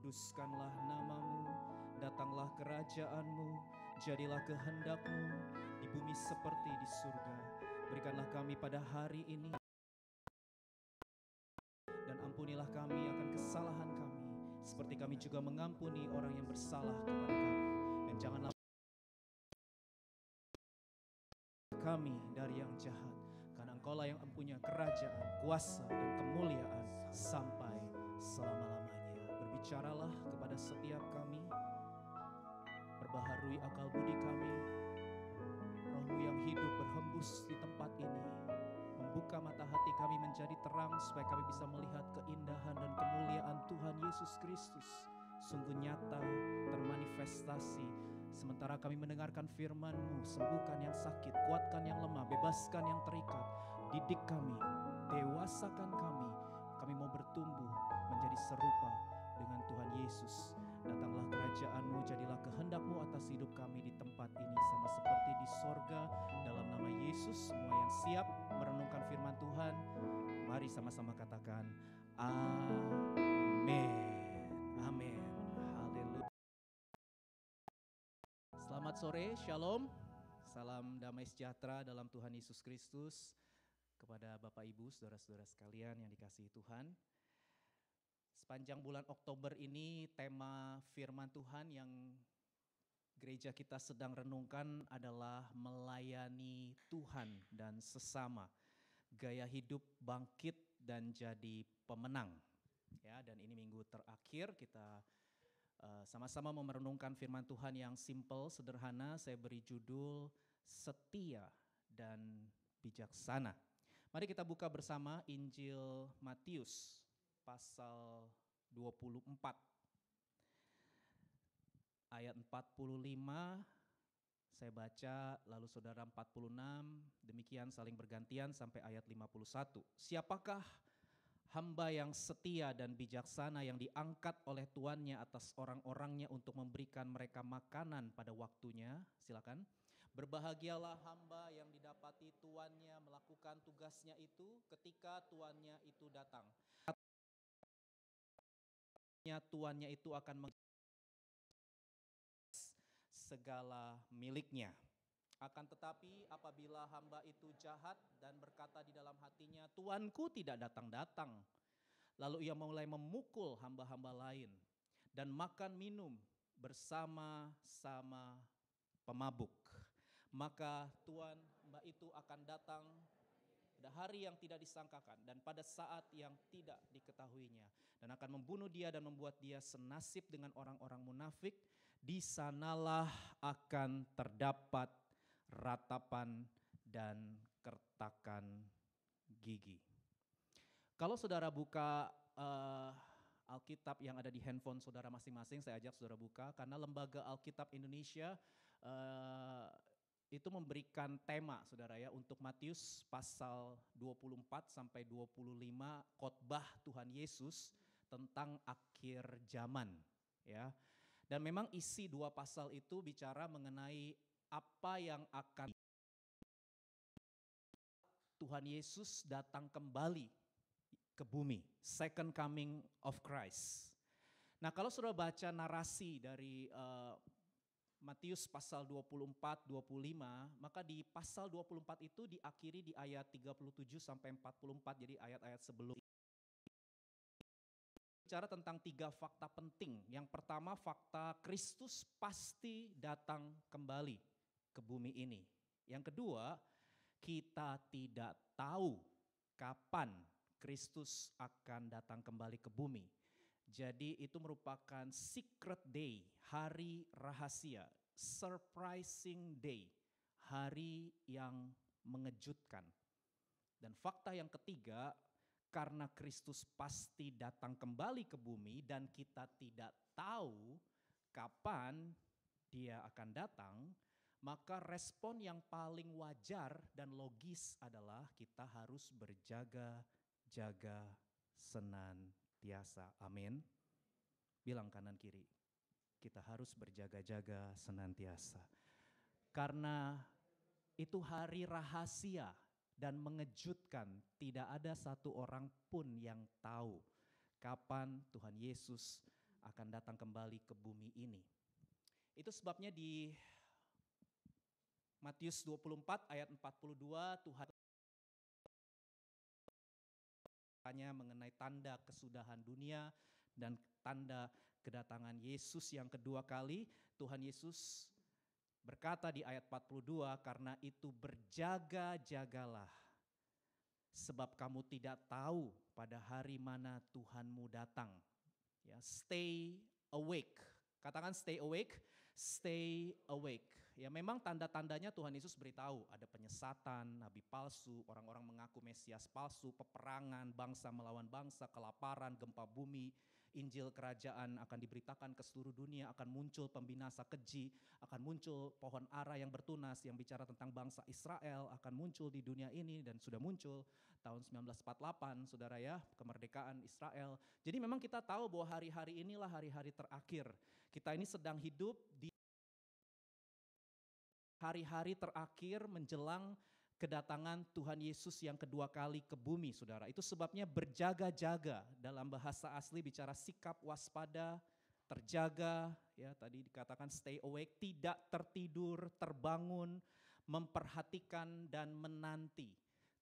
dikuduskanlah namamu, datanglah kerajaanmu, jadilah kehendakmu di bumi seperti di surga. Berikanlah kami pada hari ini dan ampunilah kami akan kesalahan kami seperti kami juga mengampuni orang yang bersalah kepada kami dan janganlah kami dari yang jahat karena engkaulah yang empunya kerajaan, kuasa dan kemuliaan sampai selama-lamanya berbicaralah kepada setiap kami, perbaharui akal budi kami, rohmu yang hidup berhembus di tempat ini, membuka mata hati kami menjadi terang supaya kami bisa melihat keindahan dan kemuliaan Tuhan Yesus Kristus sungguh nyata termanifestasi. Sementara kami mendengarkan firman-Mu, sembuhkan yang sakit, kuatkan yang lemah, bebaskan yang terikat, didik kami, dewasakan kami. Kami mau bertumbuh menjadi serupa Yesus. Datanglah kerajaanmu, jadilah kehendakmu atas hidup kami di tempat ini sama seperti di sorga. Dalam nama Yesus, semua yang siap merenungkan firman Tuhan, mari sama-sama katakan amin. Amin. Haleluya. Selamat sore, Shalom. Salam damai sejahtera dalam Tuhan Yesus Kristus kepada Bapak Ibu, saudara-saudara sekalian yang dikasihi Tuhan. Sepanjang bulan Oktober ini tema firman Tuhan yang gereja kita sedang renungkan adalah melayani Tuhan dan sesama. Gaya hidup bangkit dan jadi pemenang. Ya, dan ini minggu terakhir kita eh, sama-sama uh, memerenungkan firman Tuhan yang simple, sederhana. Saya beri judul setia dan bijaksana. Mari kita buka bersama Injil Matius pasal 24 ayat 45 saya baca lalu saudara 46 demikian saling bergantian sampai ayat 51. Siapakah hamba yang setia dan bijaksana yang diangkat oleh tuannya atas orang-orangnya untuk memberikan mereka makanan pada waktunya? Silakan. Berbahagialah hamba yang didapati tuannya melakukan tugasnya itu ketika tuannya itu datang tuannya itu akan segala miliknya. Akan tetapi apabila hamba itu jahat dan berkata di dalam hatinya, Tuanku tidak datang-datang. Lalu ia mulai memukul hamba-hamba lain dan makan minum bersama-sama pemabuk. Maka Tuan hamba itu akan datang pada hari yang tidak disangkakan dan pada saat yang tidak diketahuinya dan akan membunuh dia dan membuat dia senasib dengan orang-orang munafik. Di sanalah akan terdapat ratapan dan kertakan gigi. Kalau saudara buka uh, Alkitab yang ada di handphone saudara masing-masing, saya ajak saudara buka karena lembaga Alkitab Indonesia uh, itu memberikan tema saudara ya untuk Matius pasal 24 sampai 25 khotbah Tuhan Yesus tentang akhir zaman ya. Dan memang isi dua pasal itu bicara mengenai apa yang akan Tuhan Yesus datang kembali ke bumi, second coming of Christ. Nah, kalau sudah baca narasi dari uh, Matius pasal 24, 25, maka di pasal 24 itu diakhiri di ayat 37 sampai 44, jadi ayat-ayat sebelum bicara tentang tiga fakta penting. Yang pertama fakta Kristus pasti datang kembali ke bumi ini. Yang kedua, kita tidak tahu kapan Kristus akan datang kembali ke bumi. Jadi itu merupakan secret day, hari rahasia, surprising day, hari yang mengejutkan. Dan fakta yang ketiga, karena Kristus pasti datang kembali ke bumi dan kita tidak tahu kapan dia akan datang, maka respon yang paling wajar dan logis adalah kita harus berjaga-jaga senantiasa. Amin. Bilang kanan kiri, kita harus berjaga-jaga senantiasa. Karena itu hari rahasia dan mengejutkan tidak ada satu orang pun yang tahu kapan Tuhan Yesus akan datang kembali ke bumi ini. Itu sebabnya di Matius 24 ayat 42 Tuhan hanya mengenai tanda kesudahan dunia dan tanda kedatangan Yesus yang kedua kali. Tuhan Yesus berkata di ayat 42, karena itu berjaga-jagalah sebab kamu tidak tahu pada hari mana Tuhanmu datang. Ya, stay awake. Katakan stay awake, stay awake. Ya memang tanda-tandanya Tuhan Yesus beritahu ada penyesatan, nabi palsu, orang-orang mengaku Mesias palsu, peperangan, bangsa melawan bangsa, kelaparan, gempa bumi, Injil kerajaan akan diberitakan ke seluruh dunia, akan muncul pembinasa keji, akan muncul pohon ara yang bertunas yang bicara tentang bangsa Israel, akan muncul di dunia ini dan sudah muncul tahun 1948, saudara ya, kemerdekaan Israel. Jadi memang kita tahu bahwa hari-hari inilah hari-hari terakhir. Kita ini sedang hidup di hari-hari terakhir menjelang kedatangan Tuhan Yesus yang kedua kali ke bumi, saudara. Itu sebabnya berjaga-jaga dalam bahasa asli bicara sikap waspada, terjaga, ya tadi dikatakan stay awake, tidak tertidur, terbangun, memperhatikan dan menanti.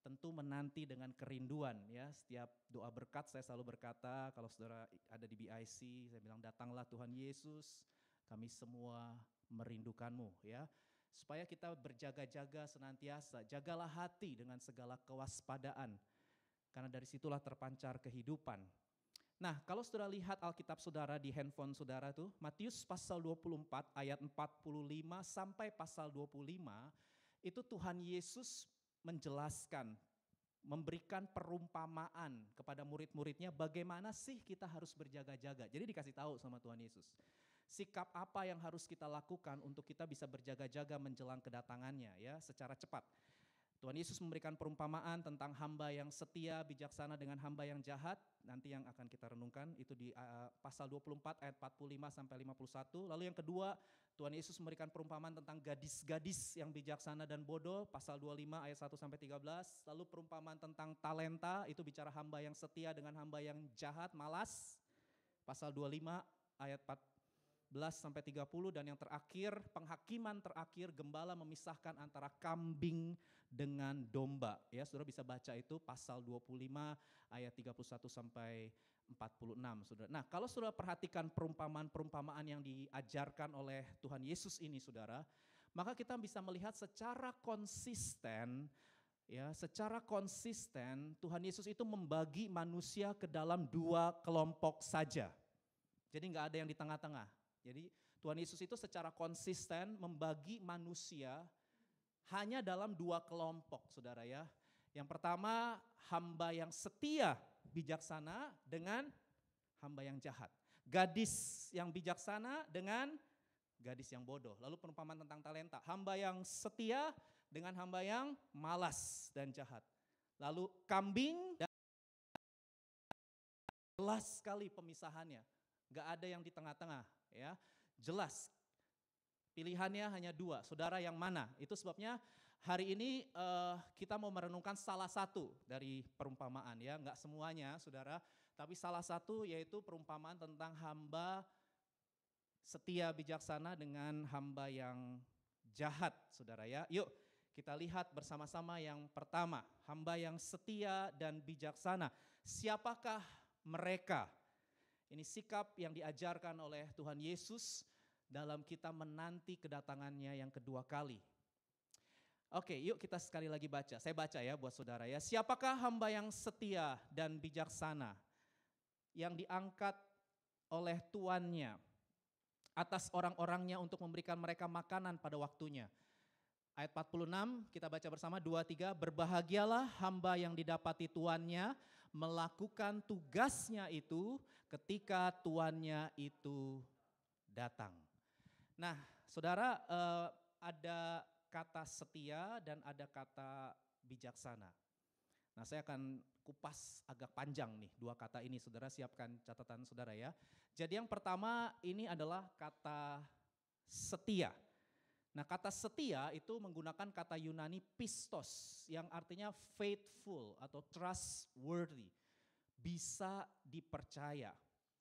Tentu menanti dengan kerinduan ya. Setiap doa berkat saya selalu berkata kalau saudara ada di BIC saya bilang datanglah Tuhan Yesus, kami semua merindukanmu ya supaya kita berjaga-jaga senantiasa. Jagalah hati dengan segala kewaspadaan, karena dari situlah terpancar kehidupan. Nah, kalau sudah lihat Alkitab saudara di handphone saudara tuh, Matius pasal 24 ayat 45 sampai pasal 25, itu Tuhan Yesus menjelaskan, memberikan perumpamaan kepada murid-muridnya bagaimana sih kita harus berjaga-jaga. Jadi dikasih tahu sama Tuhan Yesus sikap apa yang harus kita lakukan untuk kita bisa berjaga-jaga menjelang kedatangannya ya secara cepat. Tuhan Yesus memberikan perumpamaan tentang hamba yang setia, bijaksana dengan hamba yang jahat. Nanti yang akan kita renungkan itu di uh, pasal 24 ayat 45 sampai 51. Lalu yang kedua, Tuhan Yesus memberikan perumpamaan tentang gadis-gadis yang bijaksana dan bodoh, pasal 25 ayat 1 sampai 13. Lalu perumpamaan tentang talenta, itu bicara hamba yang setia dengan hamba yang jahat, malas, pasal 25 ayat 4, sampai 30 dan yang terakhir penghakiman terakhir gembala memisahkan antara kambing dengan domba. Ya, Saudara bisa baca itu pasal 25 ayat 31 sampai 46, Saudara. Nah, kalau Saudara perhatikan perumpamaan-perumpamaan yang diajarkan oleh Tuhan Yesus ini, Saudara, maka kita bisa melihat secara konsisten ya secara konsisten Tuhan Yesus itu membagi manusia ke dalam dua kelompok saja. Jadi nggak ada yang di tengah-tengah. Jadi Tuhan Yesus itu secara konsisten membagi manusia hanya dalam dua kelompok saudara ya. Yang pertama hamba yang setia bijaksana dengan hamba yang jahat. Gadis yang bijaksana dengan gadis yang bodoh. Lalu perumpamaan tentang talenta. Hamba yang setia dengan hamba yang malas dan jahat. Lalu kambing dan jelas sekali pemisahannya. Gak ada yang di tengah-tengah ya. Jelas Pilihannya hanya dua, saudara yang mana? Itu sebabnya hari ini uh, kita mau merenungkan salah satu dari perumpamaan ya, nggak semuanya saudara, tapi salah satu yaitu perumpamaan tentang hamba setia bijaksana dengan hamba yang jahat saudara ya. Yuk kita lihat bersama-sama yang pertama, hamba yang setia dan bijaksana. Siapakah mereka? Ini sikap yang diajarkan oleh Tuhan Yesus dalam kita menanti kedatangannya yang kedua kali. Oke, yuk kita sekali lagi baca. Saya baca ya buat saudara ya. Siapakah hamba yang setia dan bijaksana yang diangkat oleh tuannya atas orang-orangnya untuk memberikan mereka makanan pada waktunya? Ayat 46 kita baca bersama 23 berbahagialah hamba yang didapati tuannya melakukan tugasnya itu ketika tuannya itu datang. Nah, saudara, eh, ada kata setia dan ada kata bijaksana. Nah, saya akan kupas agak panjang nih dua kata ini. Saudara siapkan catatan saudara ya. Jadi yang pertama ini adalah kata setia. Nah kata setia itu menggunakan kata Yunani pistos yang artinya faithful atau trustworthy. Bisa dipercaya.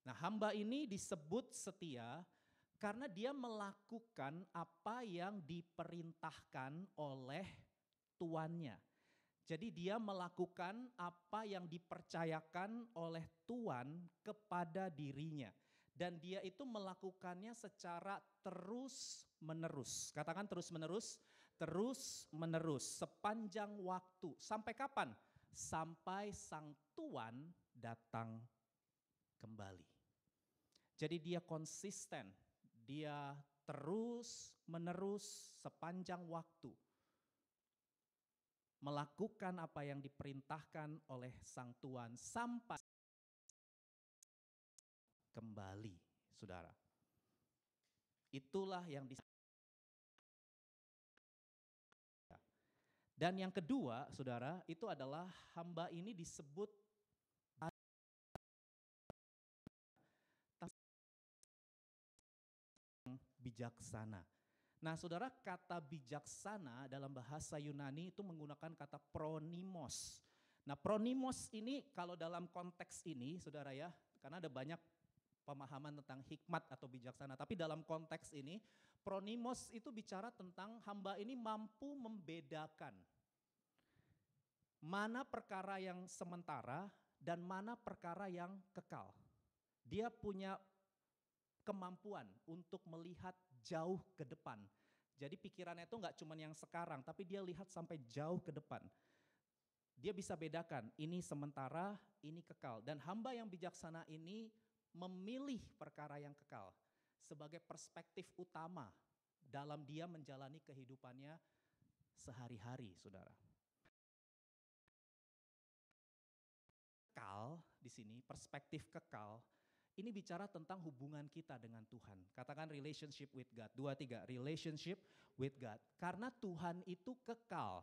Nah hamba ini disebut setia karena dia melakukan apa yang diperintahkan oleh tuannya. Jadi dia melakukan apa yang dipercayakan oleh Tuhan kepada dirinya dan dia itu melakukannya secara terus menerus. Katakan terus menerus, terus menerus sepanjang waktu. Sampai kapan? Sampai sang tuan datang kembali. Jadi dia konsisten, dia terus menerus sepanjang waktu melakukan apa yang diperintahkan oleh sang tuan sampai saudara. Itulah yang dis Dan yang kedua, saudara, itu adalah hamba ini disebut bijaksana. Nah, saudara, kata bijaksana dalam bahasa Yunani itu menggunakan kata pronimos. Nah, pronimos ini kalau dalam konteks ini, saudara ya, karena ada banyak pemahaman tentang hikmat atau bijaksana. Tapi dalam konteks ini, pronimos itu bicara tentang hamba ini mampu membedakan mana perkara yang sementara dan mana perkara yang kekal. Dia punya kemampuan untuk melihat jauh ke depan. Jadi pikirannya itu nggak cuma yang sekarang, tapi dia lihat sampai jauh ke depan dia bisa bedakan ini sementara, ini kekal. Dan hamba yang bijaksana ini memilih perkara yang kekal sebagai perspektif utama dalam dia menjalani kehidupannya sehari-hari, saudara. Kekal di sini, perspektif kekal, ini bicara tentang hubungan kita dengan Tuhan. Katakan relationship with God. Dua, tiga, relationship with God. Karena Tuhan itu kekal.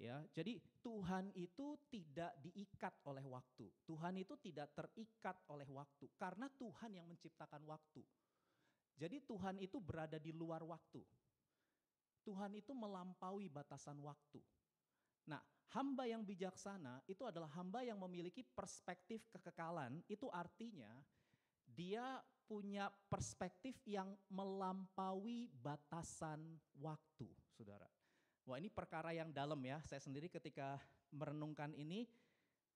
Ya, jadi Tuhan itu tidak diikat oleh waktu. Tuhan itu tidak terikat oleh waktu karena Tuhan yang menciptakan waktu. Jadi Tuhan itu berada di luar waktu. Tuhan itu melampaui batasan waktu. Nah, hamba yang bijaksana itu adalah hamba yang memiliki perspektif kekekalan. Itu artinya dia punya perspektif yang melampaui batasan waktu, Saudara. Wah ini perkara yang dalam ya. Saya sendiri ketika merenungkan ini,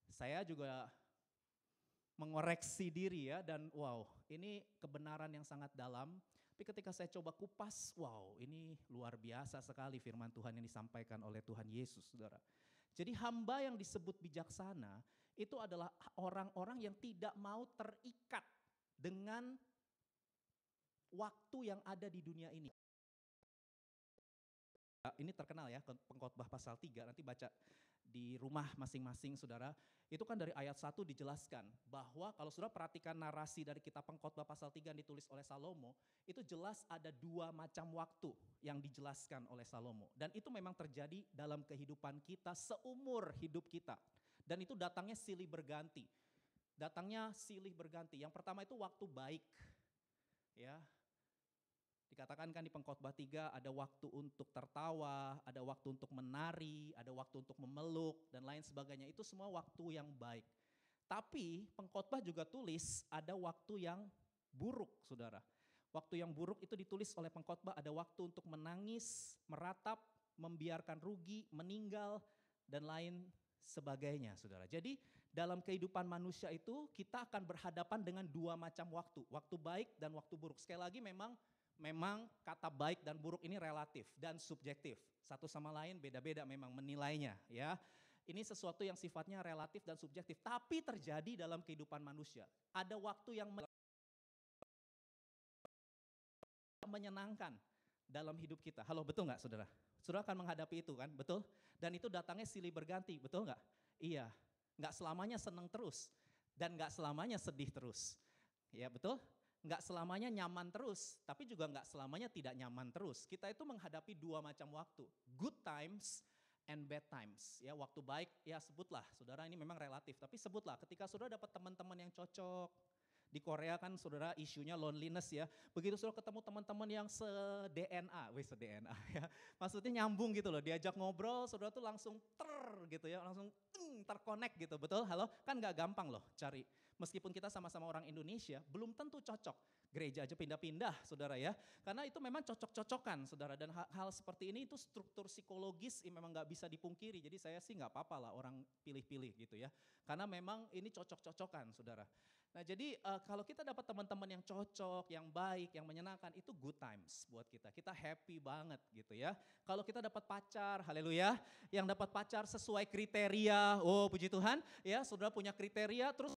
saya juga mengoreksi diri ya dan wow ini kebenaran yang sangat dalam. Tapi ketika saya coba kupas, wow ini luar biasa sekali firman Tuhan yang disampaikan oleh Tuhan Yesus saudara. Jadi hamba yang disebut bijaksana itu adalah orang-orang yang tidak mau terikat dengan waktu yang ada di dunia ini. Eh, ini terkenal ya pengkhotbah pasal 3 nanti baca di rumah masing-masing saudara itu kan dari ayat 1 dijelaskan bahwa kalau saudara perhatikan narasi dari kitab pengkhotbah pasal 3 yang ditulis oleh Salomo itu jelas ada dua macam waktu yang dijelaskan oleh Salomo dan itu memang terjadi dalam kehidupan kita seumur hidup kita dan itu datangnya silih berganti datangnya silih berganti yang pertama itu waktu baik ya Dikatakan kan di pengkhotbah 3 ada waktu untuk tertawa, ada waktu untuk menari, ada waktu untuk memeluk dan lain sebagainya. Itu semua waktu yang baik. Tapi pengkhotbah juga tulis ada waktu yang buruk, Saudara. Waktu yang buruk itu ditulis oleh pengkhotbah ada waktu untuk menangis, meratap, membiarkan rugi, meninggal dan lain sebagainya, saudara. Jadi dalam kehidupan manusia itu kita akan berhadapan dengan dua macam waktu, waktu baik dan waktu buruk. Sekali lagi memang memang kata baik dan buruk ini relatif dan subjektif. Satu sama lain beda-beda memang menilainya ya. Ini sesuatu yang sifatnya relatif dan subjektif, tapi terjadi dalam kehidupan manusia. Ada waktu yang menyenangkan dalam hidup kita. Halo, betul nggak saudara? Saudara akan menghadapi itu kan, betul? Dan itu datangnya silih berganti, betul nggak? Iya, nggak selamanya senang terus dan nggak selamanya sedih terus. Ya betul? nggak selamanya nyaman terus, tapi juga nggak selamanya tidak nyaman terus. Kita itu menghadapi dua macam waktu, good times and bad times. Ya, waktu baik ya sebutlah, saudara ini memang relatif, tapi sebutlah ketika saudara dapat teman-teman yang cocok. Di Korea kan saudara isunya loneliness ya. Begitu saudara ketemu teman-teman yang se-DNA, wis se-DNA ya. Maksudnya nyambung gitu loh, diajak ngobrol saudara tuh langsung ter gitu ya, langsung terkonek gitu, betul? Halo, kan nggak gampang loh cari meskipun kita sama-sama orang Indonesia, belum tentu cocok. Gereja aja pindah-pindah, saudara ya. Karena itu memang cocok-cocokan, saudara. Dan hal-hal seperti ini itu struktur psikologis yang memang nggak bisa dipungkiri. Jadi saya sih nggak apa-apa lah orang pilih-pilih gitu ya. Karena memang ini cocok-cocokan, saudara. Nah jadi uh, kalau kita dapat teman-teman yang cocok, yang baik, yang menyenangkan, itu good times buat kita. Kita happy banget gitu ya. Kalau kita dapat pacar, haleluya. Yang dapat pacar sesuai kriteria, oh puji Tuhan. Ya, saudara punya kriteria, terus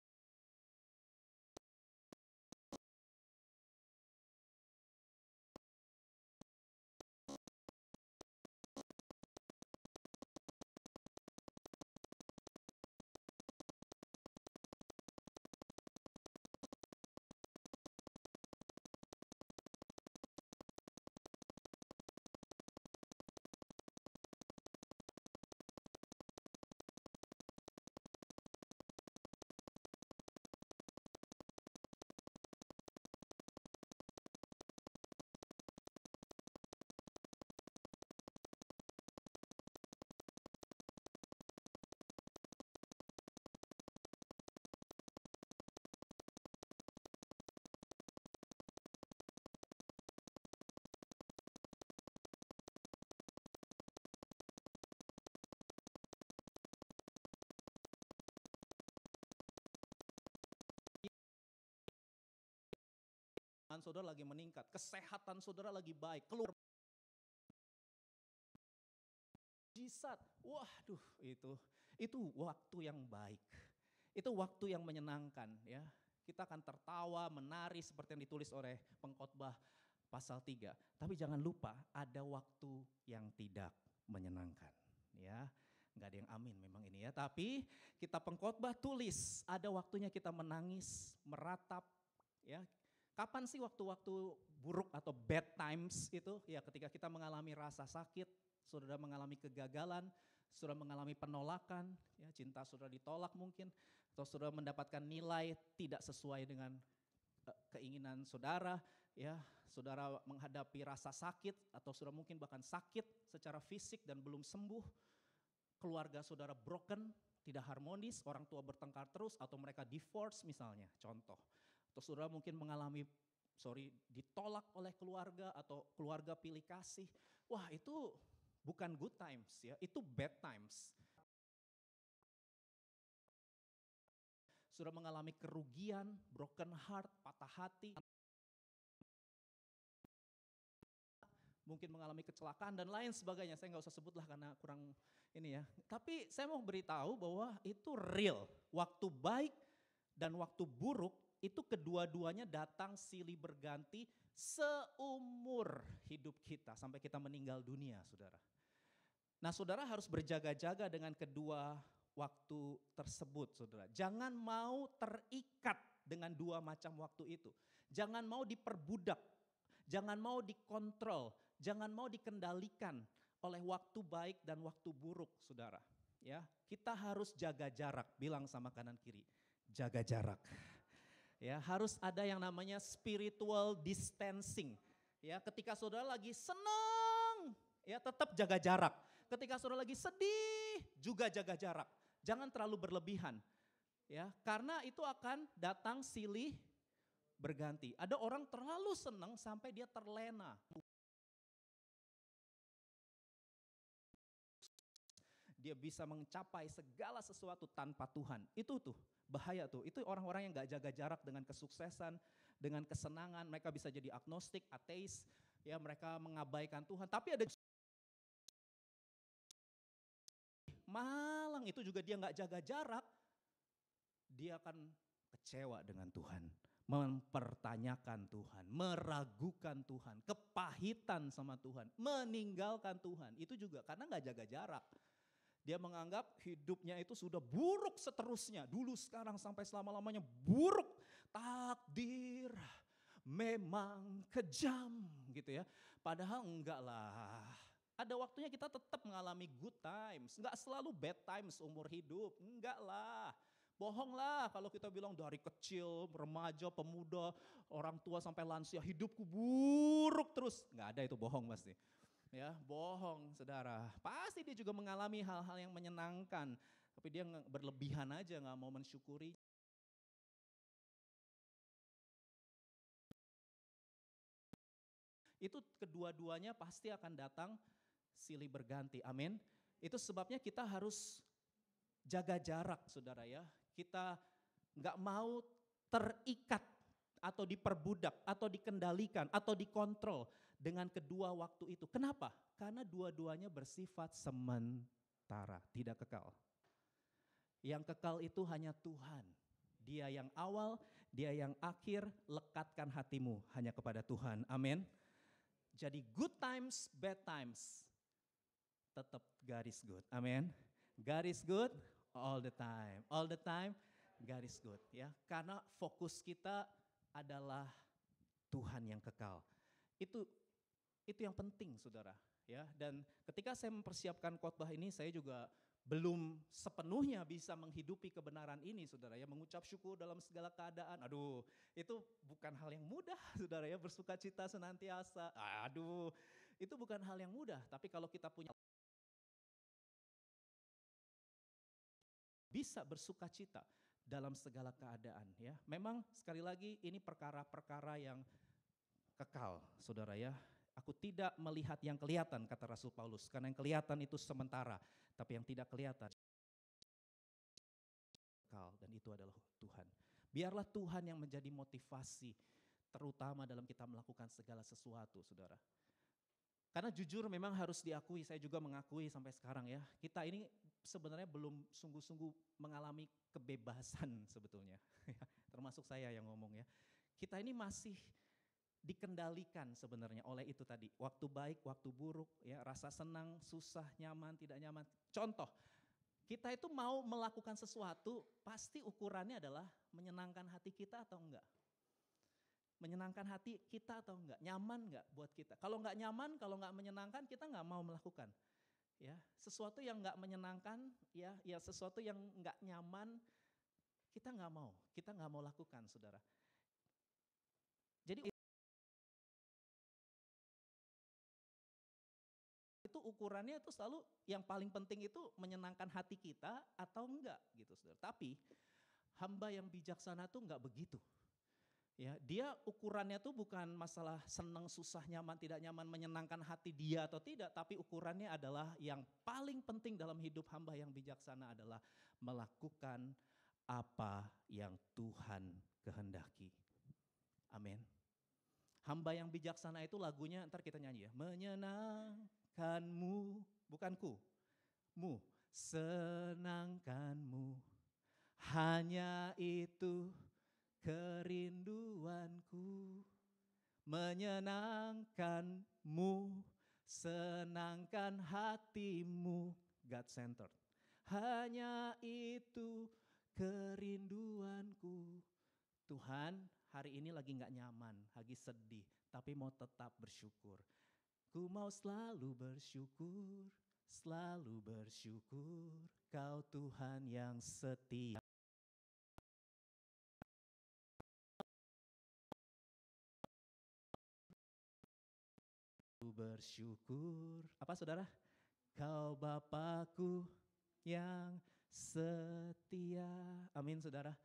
saudara lagi meningkat, kesehatan saudara lagi baik, keluar jisat. Waduh, itu itu waktu yang baik. Itu waktu yang menyenangkan ya. Kita akan tertawa, menari seperti yang ditulis oleh pengkhotbah pasal 3. Tapi jangan lupa ada waktu yang tidak menyenangkan ya. Enggak ada yang amin memang ini ya, tapi kita pengkhotbah tulis ada waktunya kita menangis, meratap ya. Kapan sih waktu-waktu buruk atau bad times itu? Ya ketika kita mengalami rasa sakit, saudara mengalami kegagalan, saudara mengalami penolakan, ya cinta saudara ditolak mungkin, atau saudara mendapatkan nilai tidak sesuai dengan eh, keinginan saudara, ya saudara menghadapi rasa sakit atau saudara mungkin bahkan sakit secara fisik dan belum sembuh, keluarga saudara broken, tidak harmonis, orang tua bertengkar terus atau mereka divorce misalnya, contoh. Atau saudara mungkin mengalami sorry ditolak oleh keluarga atau keluarga pilih kasih. Wah, itu bukan good times ya, itu bad times. Sudah mengalami kerugian, broken heart, patah hati. Mungkin mengalami kecelakaan dan lain sebagainya. Saya nggak usah sebut lah karena kurang ini ya. Tapi saya mau beritahu bahwa itu real. Waktu baik dan waktu buruk itu kedua-duanya datang silih berganti seumur hidup kita sampai kita meninggal dunia, Saudara. Nah, Saudara harus berjaga-jaga dengan kedua waktu tersebut, Saudara. Jangan mau terikat dengan dua macam waktu itu. Jangan mau diperbudak, jangan mau dikontrol, jangan mau dikendalikan oleh waktu baik dan waktu buruk, Saudara. Ya, kita harus jaga jarak, bilang sama kanan kiri. Jaga jarak. Ya, harus ada yang namanya spiritual distancing. Ya, ketika saudara lagi senang, ya tetap jaga jarak. Ketika saudara lagi sedih, juga jaga jarak. Jangan terlalu berlebihan. Ya, karena itu akan datang silih berganti. Ada orang terlalu senang sampai dia terlena. dia bisa mencapai segala sesuatu tanpa Tuhan. Itu tuh bahaya tuh. Itu orang-orang yang gak jaga jarak dengan kesuksesan, dengan kesenangan. Mereka bisa jadi agnostik, ateis, ya mereka mengabaikan Tuhan. Tapi ada malang itu juga dia gak jaga jarak, dia akan kecewa dengan Tuhan, mempertanyakan Tuhan, meragukan Tuhan, kepahitan sama Tuhan, meninggalkan Tuhan. Itu juga karena gak jaga jarak. Dia menganggap hidupnya itu sudah buruk seterusnya. Dulu, sekarang, sampai selama-lamanya buruk. Takdir memang kejam gitu ya. Padahal enggak lah. Ada waktunya kita tetap mengalami good times. Enggak selalu bad times umur hidup. Enggak lah. bohong lah kalau kita bilang dari kecil, remaja, pemuda, orang tua sampai lansia hidupku buruk terus. Enggak ada itu bohong pasti ya bohong saudara. Pasti dia juga mengalami hal-hal yang menyenangkan, tapi dia berlebihan aja nggak mau mensyukuri. Itu kedua-duanya pasti akan datang silih berganti. Amin. Itu sebabnya kita harus jaga jarak, saudara ya. Kita nggak mau terikat atau diperbudak atau dikendalikan atau dikontrol dengan kedua waktu itu. Kenapa? Karena dua-duanya bersifat sementara, tidak kekal. Yang kekal itu hanya Tuhan. Dia yang awal, dia yang akhir, lekatkan hatimu hanya kepada Tuhan. Amin. Jadi good times, bad times, tetap garis good. Amin. Garis good all the time. All the time garis good ya. Karena fokus kita adalah Tuhan yang kekal. Itu itu yang penting, Saudara, ya. Dan ketika saya mempersiapkan khotbah ini, saya juga belum sepenuhnya bisa menghidupi kebenaran ini, saudara ya, mengucap syukur dalam segala keadaan. Aduh, itu bukan hal yang mudah, saudara ya, bersuka cita senantiasa. Aduh, itu bukan hal yang mudah. Tapi kalau kita punya bisa bersuka cita dalam segala keadaan, ya. Memang sekali lagi ini perkara-perkara yang kekal, saudara ya. Aku tidak melihat yang kelihatan, kata Rasul Paulus, karena yang kelihatan itu sementara, tapi yang tidak kelihatan dan itu adalah Tuhan. Biarlah Tuhan yang menjadi motivasi terutama dalam kita melakukan segala sesuatu, Saudara. Karena jujur memang harus diakui, saya juga mengakui sampai sekarang ya, kita ini sebenarnya belum sungguh-sungguh mengalami kebebasan sebetulnya. Termasuk saya yang ngomong ya. Kita ini masih dikendalikan sebenarnya oleh itu tadi. Waktu baik, waktu buruk, ya rasa senang, susah, nyaman, tidak nyaman. Contoh, kita itu mau melakukan sesuatu pasti ukurannya adalah menyenangkan hati kita atau enggak. Menyenangkan hati kita atau enggak, nyaman enggak buat kita. Kalau enggak nyaman, kalau enggak menyenangkan kita enggak mau melakukan. Ya, sesuatu yang enggak menyenangkan, ya, ya sesuatu yang enggak nyaman kita enggak mau, kita enggak mau lakukan, Saudara. itu ukurannya itu selalu yang paling penting itu menyenangkan hati kita atau enggak gitu saudara. Tapi hamba yang bijaksana tuh enggak begitu. Ya, dia ukurannya tuh bukan masalah senang, susah, nyaman, tidak nyaman, menyenangkan hati dia atau tidak, tapi ukurannya adalah yang paling penting dalam hidup hamba yang bijaksana adalah melakukan apa yang Tuhan kehendaki. Amin. Hamba yang bijaksana itu lagunya ntar kita nyanyi ya. Menyenang, senangkanmu, bukanku, mu, senangkanmu. Hanya itu kerinduanku, menyenangkanmu, senangkan hatimu, God centered. Hanya itu kerinduanku. Tuhan hari ini lagi nggak nyaman, lagi sedih, tapi mau tetap bersyukur. Ku mau selalu bersyukur, selalu bersyukur, Kau Tuhan yang setia. Bersyukur, apa saudara? Kau Bapakku yang setia. Amin saudara.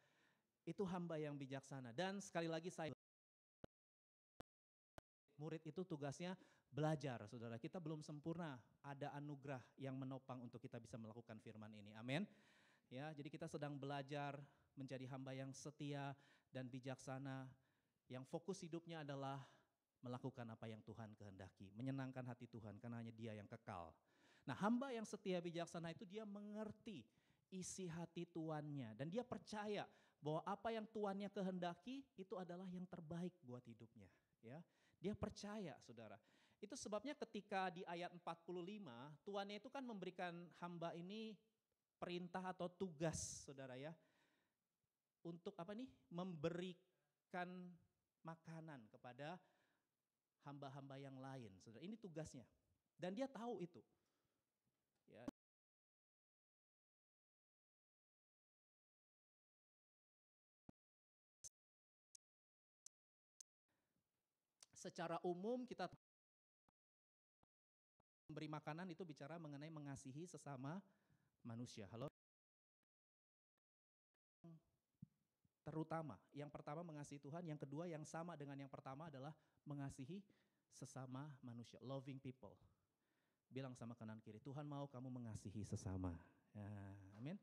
Itu hamba yang bijaksana. Dan sekali lagi saya murid itu tugasnya belajar, saudara. Kita belum sempurna, ada anugerah yang menopang untuk kita bisa melakukan firman ini. Amin. Ya, jadi kita sedang belajar menjadi hamba yang setia dan bijaksana, yang fokus hidupnya adalah melakukan apa yang Tuhan kehendaki, menyenangkan hati Tuhan karena hanya Dia yang kekal. Nah, hamba yang setia bijaksana itu dia mengerti isi hati tuannya dan dia percaya bahwa apa yang tuannya kehendaki itu adalah yang terbaik buat hidupnya, ya. Dia percaya, Saudara. Itu sebabnya ketika di ayat 45, tuannya itu kan memberikan hamba ini perintah atau tugas, saudara ya. Untuk apa nih? Memberikan makanan kepada hamba-hamba yang lain. Saudara, ini tugasnya. Dan dia tahu itu. Ya, secara umum kita memberi makanan itu bicara mengenai mengasihi sesama manusia. Halo. Terutama, yang pertama mengasihi Tuhan, yang kedua yang sama dengan yang pertama adalah mengasihi sesama manusia, loving people. Bilang sama kanan kiri, Tuhan mau kamu mengasihi sesama. Ya, amin.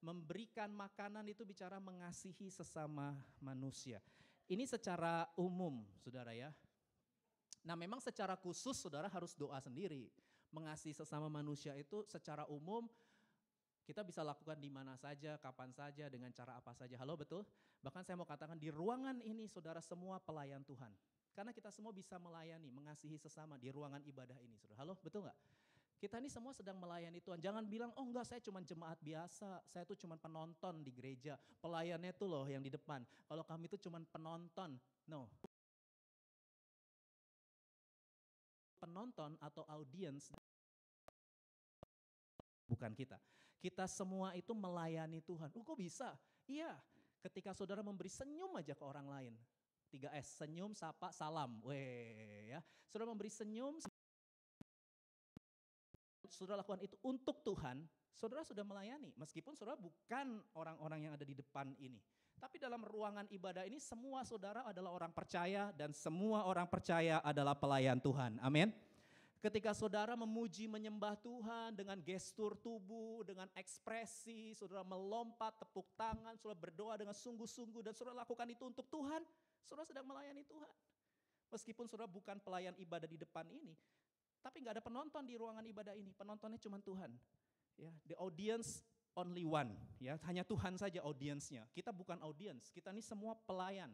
Memberikan makanan itu bicara mengasihi sesama manusia. Ini secara umum, saudara ya. Nah memang secara khusus saudara harus doa sendiri mengasihi sesama manusia itu secara umum kita bisa lakukan di mana saja, kapan saja, dengan cara apa saja. Halo betul? Bahkan saya mau katakan di ruangan ini saudara semua pelayan Tuhan. Karena kita semua bisa melayani, mengasihi sesama di ruangan ibadah ini. Saudara. Halo betul nggak? Kita ini semua sedang melayani Tuhan. Jangan bilang, oh enggak saya cuma jemaat biasa, saya tuh cuma penonton di gereja. Pelayannya tuh loh yang di depan. Kalau kami tuh cuma penonton. No. Penonton atau audience bukan kita. Kita semua itu melayani Tuhan. Oh kok bisa? Iya, ketika saudara memberi senyum aja ke orang lain. 3S, senyum, sapa, salam. Weh, ya. Saudara memberi senyum, saudara lakukan itu untuk Tuhan, saudara sudah melayani. Meskipun saudara bukan orang-orang yang ada di depan ini. Tapi dalam ruangan ibadah ini semua saudara adalah orang percaya dan semua orang percaya adalah pelayan Tuhan. Amin. Ketika saudara memuji menyembah Tuhan dengan gestur tubuh, dengan ekspresi, saudara melompat, tepuk tangan, saudara berdoa dengan sungguh-sungguh dan saudara lakukan itu untuk Tuhan, saudara sedang melayani Tuhan. Meskipun saudara bukan pelayan ibadah di depan ini, tapi nggak ada penonton di ruangan ibadah ini, penontonnya cuma Tuhan. Ya, the audience only one, ya hanya Tuhan saja audiensnya. Kita bukan audiens, kita ini semua pelayan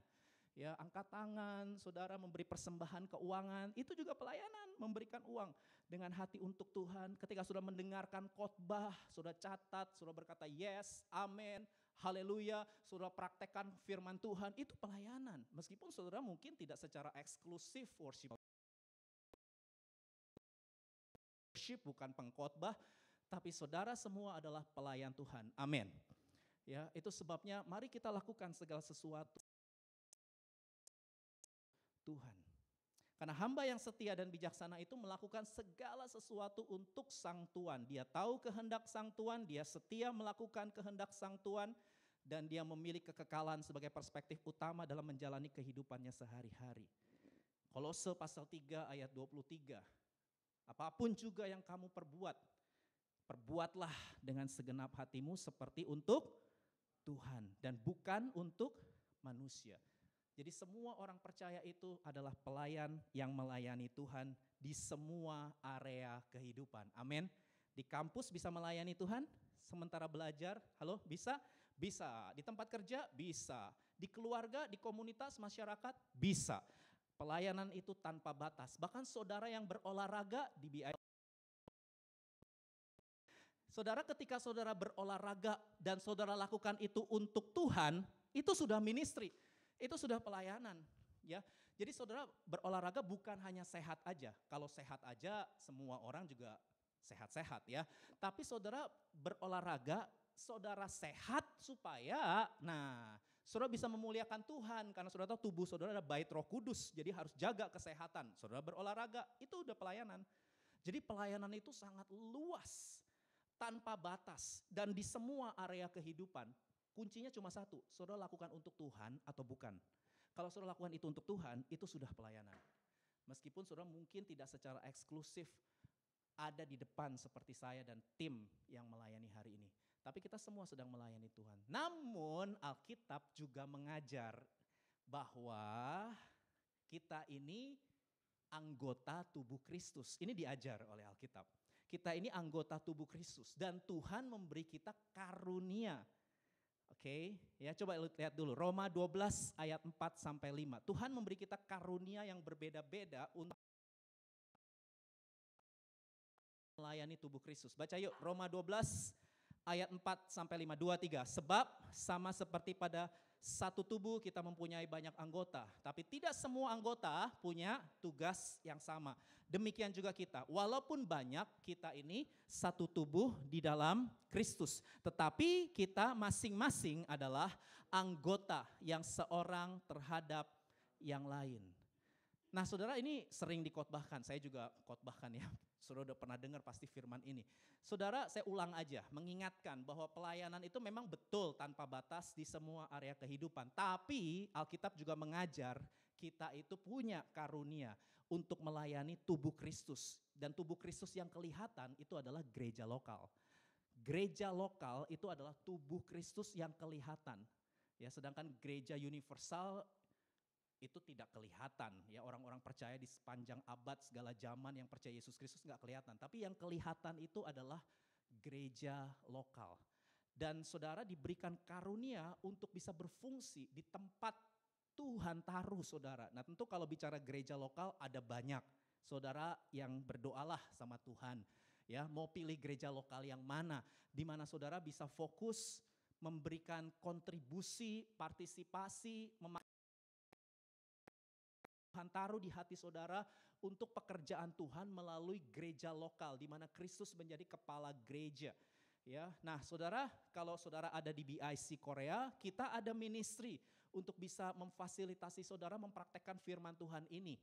ya angkat tangan, saudara memberi persembahan keuangan, itu juga pelayanan, memberikan uang dengan hati untuk Tuhan. Ketika sudah mendengarkan khotbah, sudah catat, sudah berkata yes, amin, haleluya, sudah praktekkan firman Tuhan, itu pelayanan. Meskipun saudara mungkin tidak secara eksklusif worship. Worship bukan pengkhotbah, tapi saudara semua adalah pelayan Tuhan. Amin. Ya, itu sebabnya mari kita lakukan segala sesuatu Tuhan. Karena hamba yang setia dan bijaksana itu melakukan segala sesuatu untuk sang Tuhan. Dia tahu kehendak sang Tuhan, dia setia melakukan kehendak sang Tuhan, dan dia memiliki kekekalan sebagai perspektif utama dalam menjalani kehidupannya sehari-hari. Kolose pasal 3 ayat 23. Apapun juga yang kamu perbuat, perbuatlah dengan segenap hatimu seperti untuk Tuhan dan bukan untuk manusia. Jadi semua orang percaya itu adalah pelayan yang melayani Tuhan di semua area kehidupan. Amin. Di kampus bisa melayani Tuhan, sementara belajar, halo bisa? Bisa. Di tempat kerja bisa. Di keluarga, di komunitas, masyarakat bisa. Pelayanan itu tanpa batas. Bahkan saudara yang berolahraga di BI Saudara ketika saudara berolahraga dan saudara lakukan itu untuk Tuhan, itu sudah ministry. Itu sudah pelayanan, ya. Jadi saudara berolahraga bukan hanya sehat aja. Kalau sehat aja semua orang juga sehat-sehat ya. Tapi saudara berolahraga saudara sehat supaya nah saudara bisa memuliakan Tuhan karena saudara tahu tubuh saudara ada bait Roh Kudus jadi harus jaga kesehatan saudara berolahraga itu udah pelayanan jadi pelayanan itu sangat luas tanpa batas dan di semua area kehidupan Kuncinya cuma satu, saudara lakukan untuk Tuhan atau bukan. Kalau saudara lakukan itu untuk Tuhan, itu sudah pelayanan. Meskipun saudara mungkin tidak secara eksklusif ada di depan seperti saya dan tim yang melayani hari ini. Tapi kita semua sedang melayani Tuhan. Namun Alkitab juga mengajar bahwa kita ini anggota tubuh Kristus. Ini diajar oleh Alkitab. Kita ini anggota tubuh Kristus dan Tuhan memberi kita karunia Oke, okay. ya coba lihat dulu Roma 12 ayat 4 sampai 5. Tuhan memberi kita karunia yang berbeda-beda untuk melayani tubuh Kristus. Baca yuk Roma 12 ayat 4 sampai 5. 2 3. Sebab sama seperti pada satu tubuh kita mempunyai banyak anggota, tapi tidak semua anggota punya tugas yang sama. Demikian juga kita, walaupun banyak kita ini satu tubuh di dalam Kristus, tetapi kita masing-masing adalah anggota yang seorang terhadap yang lain. Nah, saudara, ini sering dikotbahkan. Saya juga kotbahkan ya, Saudara udah pernah dengar pasti firman ini. Saudara, saya ulang aja mengingatkan bahwa pelayanan itu memang betul tanpa batas di semua area kehidupan. Tapi Alkitab juga mengajar kita itu punya karunia untuk melayani tubuh Kristus. Dan tubuh Kristus yang kelihatan itu adalah gereja lokal. Gereja lokal itu adalah tubuh Kristus yang kelihatan. Ya, sedangkan gereja universal itu tidak kelihatan ya orang-orang percaya di sepanjang abad segala zaman yang percaya Yesus Kristus nggak kelihatan tapi yang kelihatan itu adalah gereja lokal dan saudara diberikan karunia untuk bisa berfungsi di tempat Tuhan taruh saudara nah tentu kalau bicara gereja lokal ada banyak saudara yang berdoalah sama Tuhan ya mau pilih gereja lokal yang mana di mana saudara bisa fokus memberikan kontribusi partisipasi memakai Tuhan taruh di hati saudara untuk pekerjaan Tuhan melalui gereja lokal di mana Kristus menjadi kepala gereja. Ya, nah saudara, kalau saudara ada di BIC Korea, kita ada ministry untuk bisa memfasilitasi saudara mempraktekkan firman Tuhan ini.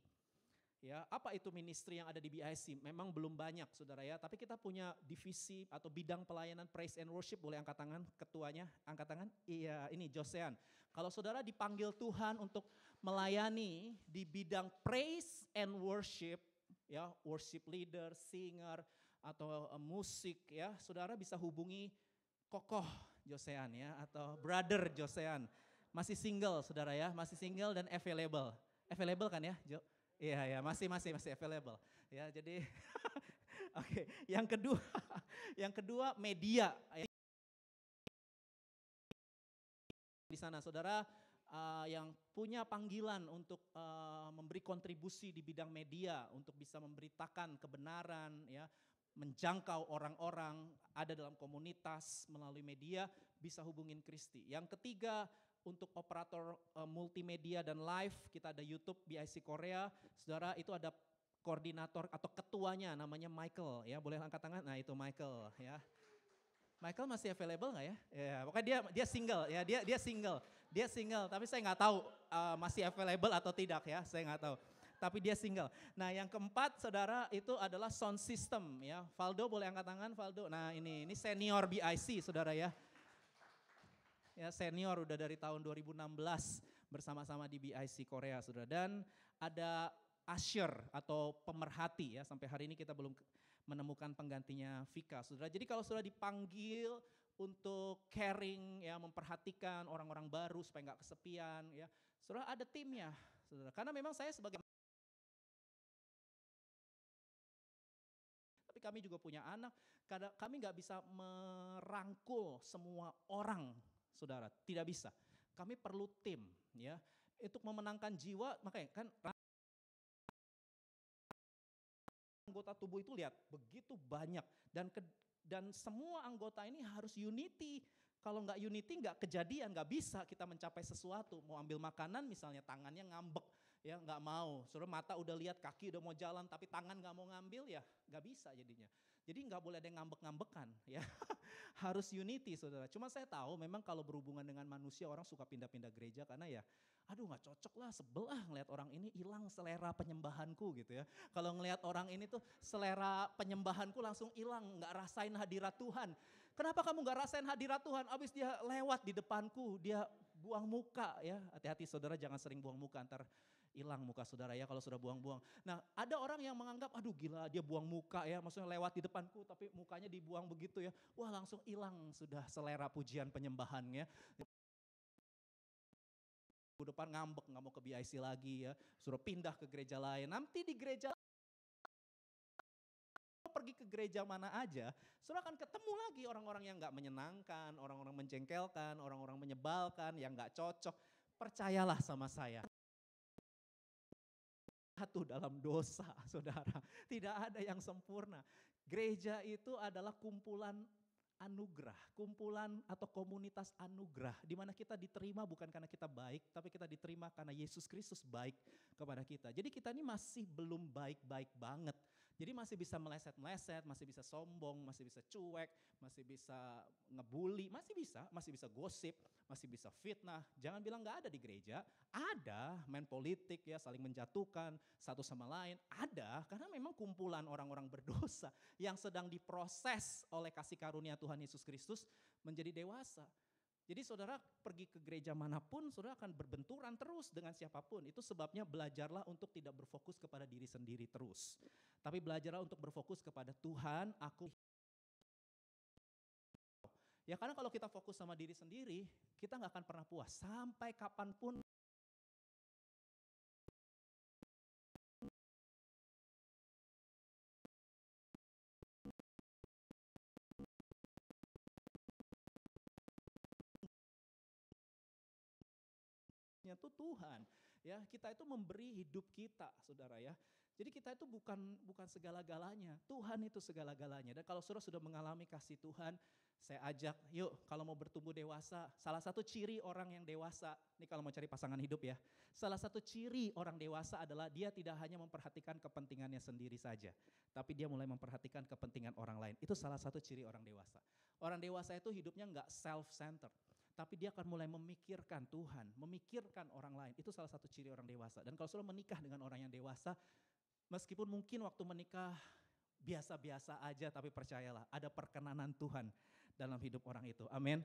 Ya, apa itu ministry yang ada di BIC? Memang belum banyak saudara ya, tapi kita punya divisi atau bidang pelayanan praise and worship. Boleh angkat tangan ketuanya, angkat tangan. Iya, ini Josean. Kalau saudara dipanggil Tuhan untuk melayani di bidang praise and worship, ya, worship leader, singer atau uh, musik ya, Saudara bisa hubungi Kokoh Josean ya atau Brother Josean. Masih single Saudara ya, masih single dan available. Available kan ya, Jo? Iya ya, masih masih masih available. Ya, jadi oke, okay. yang kedua yang kedua media ya. di sana Saudara uh, yang punya panggilan untuk uh, memberi kontribusi di bidang media untuk bisa memberitakan kebenaran ya menjangkau orang-orang ada dalam komunitas melalui media bisa hubungin Kristi. Yang ketiga untuk operator uh, multimedia dan live kita ada YouTube BIC Korea. Saudara itu ada koordinator atau ketuanya namanya Michael ya. Boleh angkat tangan? Nah, itu Michael ya. Michael masih available nggak ya? Ya, pokoknya dia dia single ya, dia dia single. Dia single, tapi saya nggak tahu uh, masih available atau tidak ya, saya nggak tahu. Tapi dia single. Nah yang keempat saudara itu adalah sound system ya. Valdo boleh angkat tangan Valdo. Nah ini ini senior BIC saudara ya. Ya senior udah dari tahun 2016 bersama-sama di BIC Korea saudara. Dan ada Asher atau pemerhati ya sampai hari ini kita belum menemukan penggantinya Vika saudara. Jadi kalau saudara dipanggil untuk caring ya memperhatikan orang-orang baru supaya nggak kesepian ya saudara ada timnya saudara karena memang saya sebagai tapi kami juga punya anak kadang kami nggak bisa merangkul semua orang saudara tidak bisa kami perlu tim ya untuk memenangkan jiwa makanya kan anggota tubuh itu lihat begitu banyak dan ke, dan semua anggota ini harus unity. Kalau nggak unity, nggak kejadian, nggak bisa kita mencapai sesuatu. Mau ambil makanan misalnya tangannya ngambek, ya nggak mau. Suruh mata udah lihat, kaki udah mau jalan, tapi tangan nggak mau ngambil ya nggak bisa jadinya. Jadi nggak boleh ada yang ngambek-ngambekan ya. Harus unity saudara. Cuma saya tahu memang kalau berhubungan dengan manusia orang suka pindah-pindah gereja karena ya aduh nggak cocok lah sebelah ah ngelihat orang ini hilang selera penyembahanku gitu ya. Kalau ngelihat orang ini tuh selera penyembahanku langsung hilang nggak rasain hadirat Tuhan. Kenapa kamu nggak rasain hadirat Tuhan? Abis dia lewat di depanku dia buang muka ya. Hati-hati saudara jangan sering buang muka antar hilang muka saudara ya kalau sudah buang-buang. Nah ada orang yang menganggap aduh gila dia buang muka ya maksudnya lewat di depanku tapi mukanya dibuang begitu ya. Wah langsung hilang sudah selera pujian penyembahannya. Minggu depan ngambek nggak mau ke BIC lagi ya. Suruh pindah ke gereja lain. Nanti di gereja pergi ke gereja mana aja, saudara akan ketemu lagi orang-orang yang nggak menyenangkan, orang-orang menjengkelkan, orang-orang menyebalkan, yang nggak cocok. Percayalah sama saya, jatuh dalam dosa, saudara. Tidak ada yang sempurna. Gereja itu adalah kumpulan anugerah, kumpulan atau komunitas anugerah, di mana kita diterima bukan karena kita baik, tapi kita diterima karena Yesus Kristus baik kepada kita. Jadi kita ini masih belum baik-baik banget. Jadi masih bisa meleset-meleset, masih bisa sombong, masih bisa cuek, masih bisa ngebully, masih bisa, masih bisa gosip, masih bisa fitnah. Jangan bilang nggak ada di gereja, ada main politik ya, saling menjatuhkan satu sama lain, ada karena memang kumpulan orang-orang berdosa yang sedang diproses oleh kasih karunia Tuhan Yesus Kristus menjadi dewasa. Jadi saudara pergi ke gereja manapun, saudara akan berbenturan terus dengan siapapun. Itu sebabnya belajarlah untuk tidak berfokus kepada diri sendiri terus. Tapi belajarlah untuk berfokus kepada Tuhan, aku Ya karena kalau kita fokus sama diri sendiri, kita nggak akan pernah puas sampai kapanpun. itu Tuhan. Ya, kita itu memberi hidup kita, Saudara ya. Jadi kita itu bukan bukan segala-galanya. Tuhan itu segala-galanya. Dan kalau Saudara sudah mengalami kasih Tuhan, saya ajak, yuk kalau mau bertumbuh dewasa, salah satu ciri orang yang dewasa, ini kalau mau cari pasangan hidup ya, salah satu ciri orang dewasa adalah dia tidak hanya memperhatikan kepentingannya sendiri saja, tapi dia mulai memperhatikan kepentingan orang lain. Itu salah satu ciri orang dewasa. Orang dewasa itu hidupnya nggak self-centered, tapi dia akan mulai memikirkan Tuhan, memikirkan orang lain. Itu salah satu ciri orang dewasa. Dan kalau sudah menikah dengan orang yang dewasa, meskipun mungkin waktu menikah biasa-biasa aja tapi percayalah ada perkenanan Tuhan dalam hidup orang itu. Amin.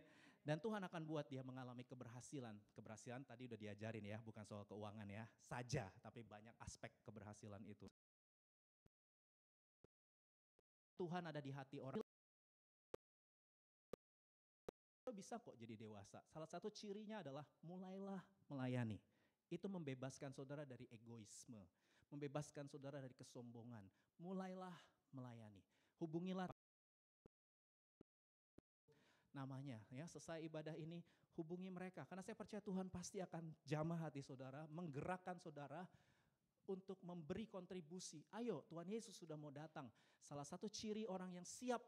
Dan Tuhan akan buat dia mengalami keberhasilan. Keberhasilan tadi udah diajarin ya, bukan soal keuangan ya, saja tapi banyak aspek keberhasilan itu. Tuhan ada di hati orang. Bisa kok jadi dewasa. Salah satu cirinya adalah mulailah melayani. Itu membebaskan saudara dari egoisme, membebaskan saudara dari kesombongan. Mulailah melayani. Hubungilah namanya ya selesai ibadah ini hubungi mereka karena saya percaya Tuhan pasti akan jamah hati saudara menggerakkan saudara untuk memberi kontribusi ayo Tuhan Yesus sudah mau datang salah satu ciri orang yang siap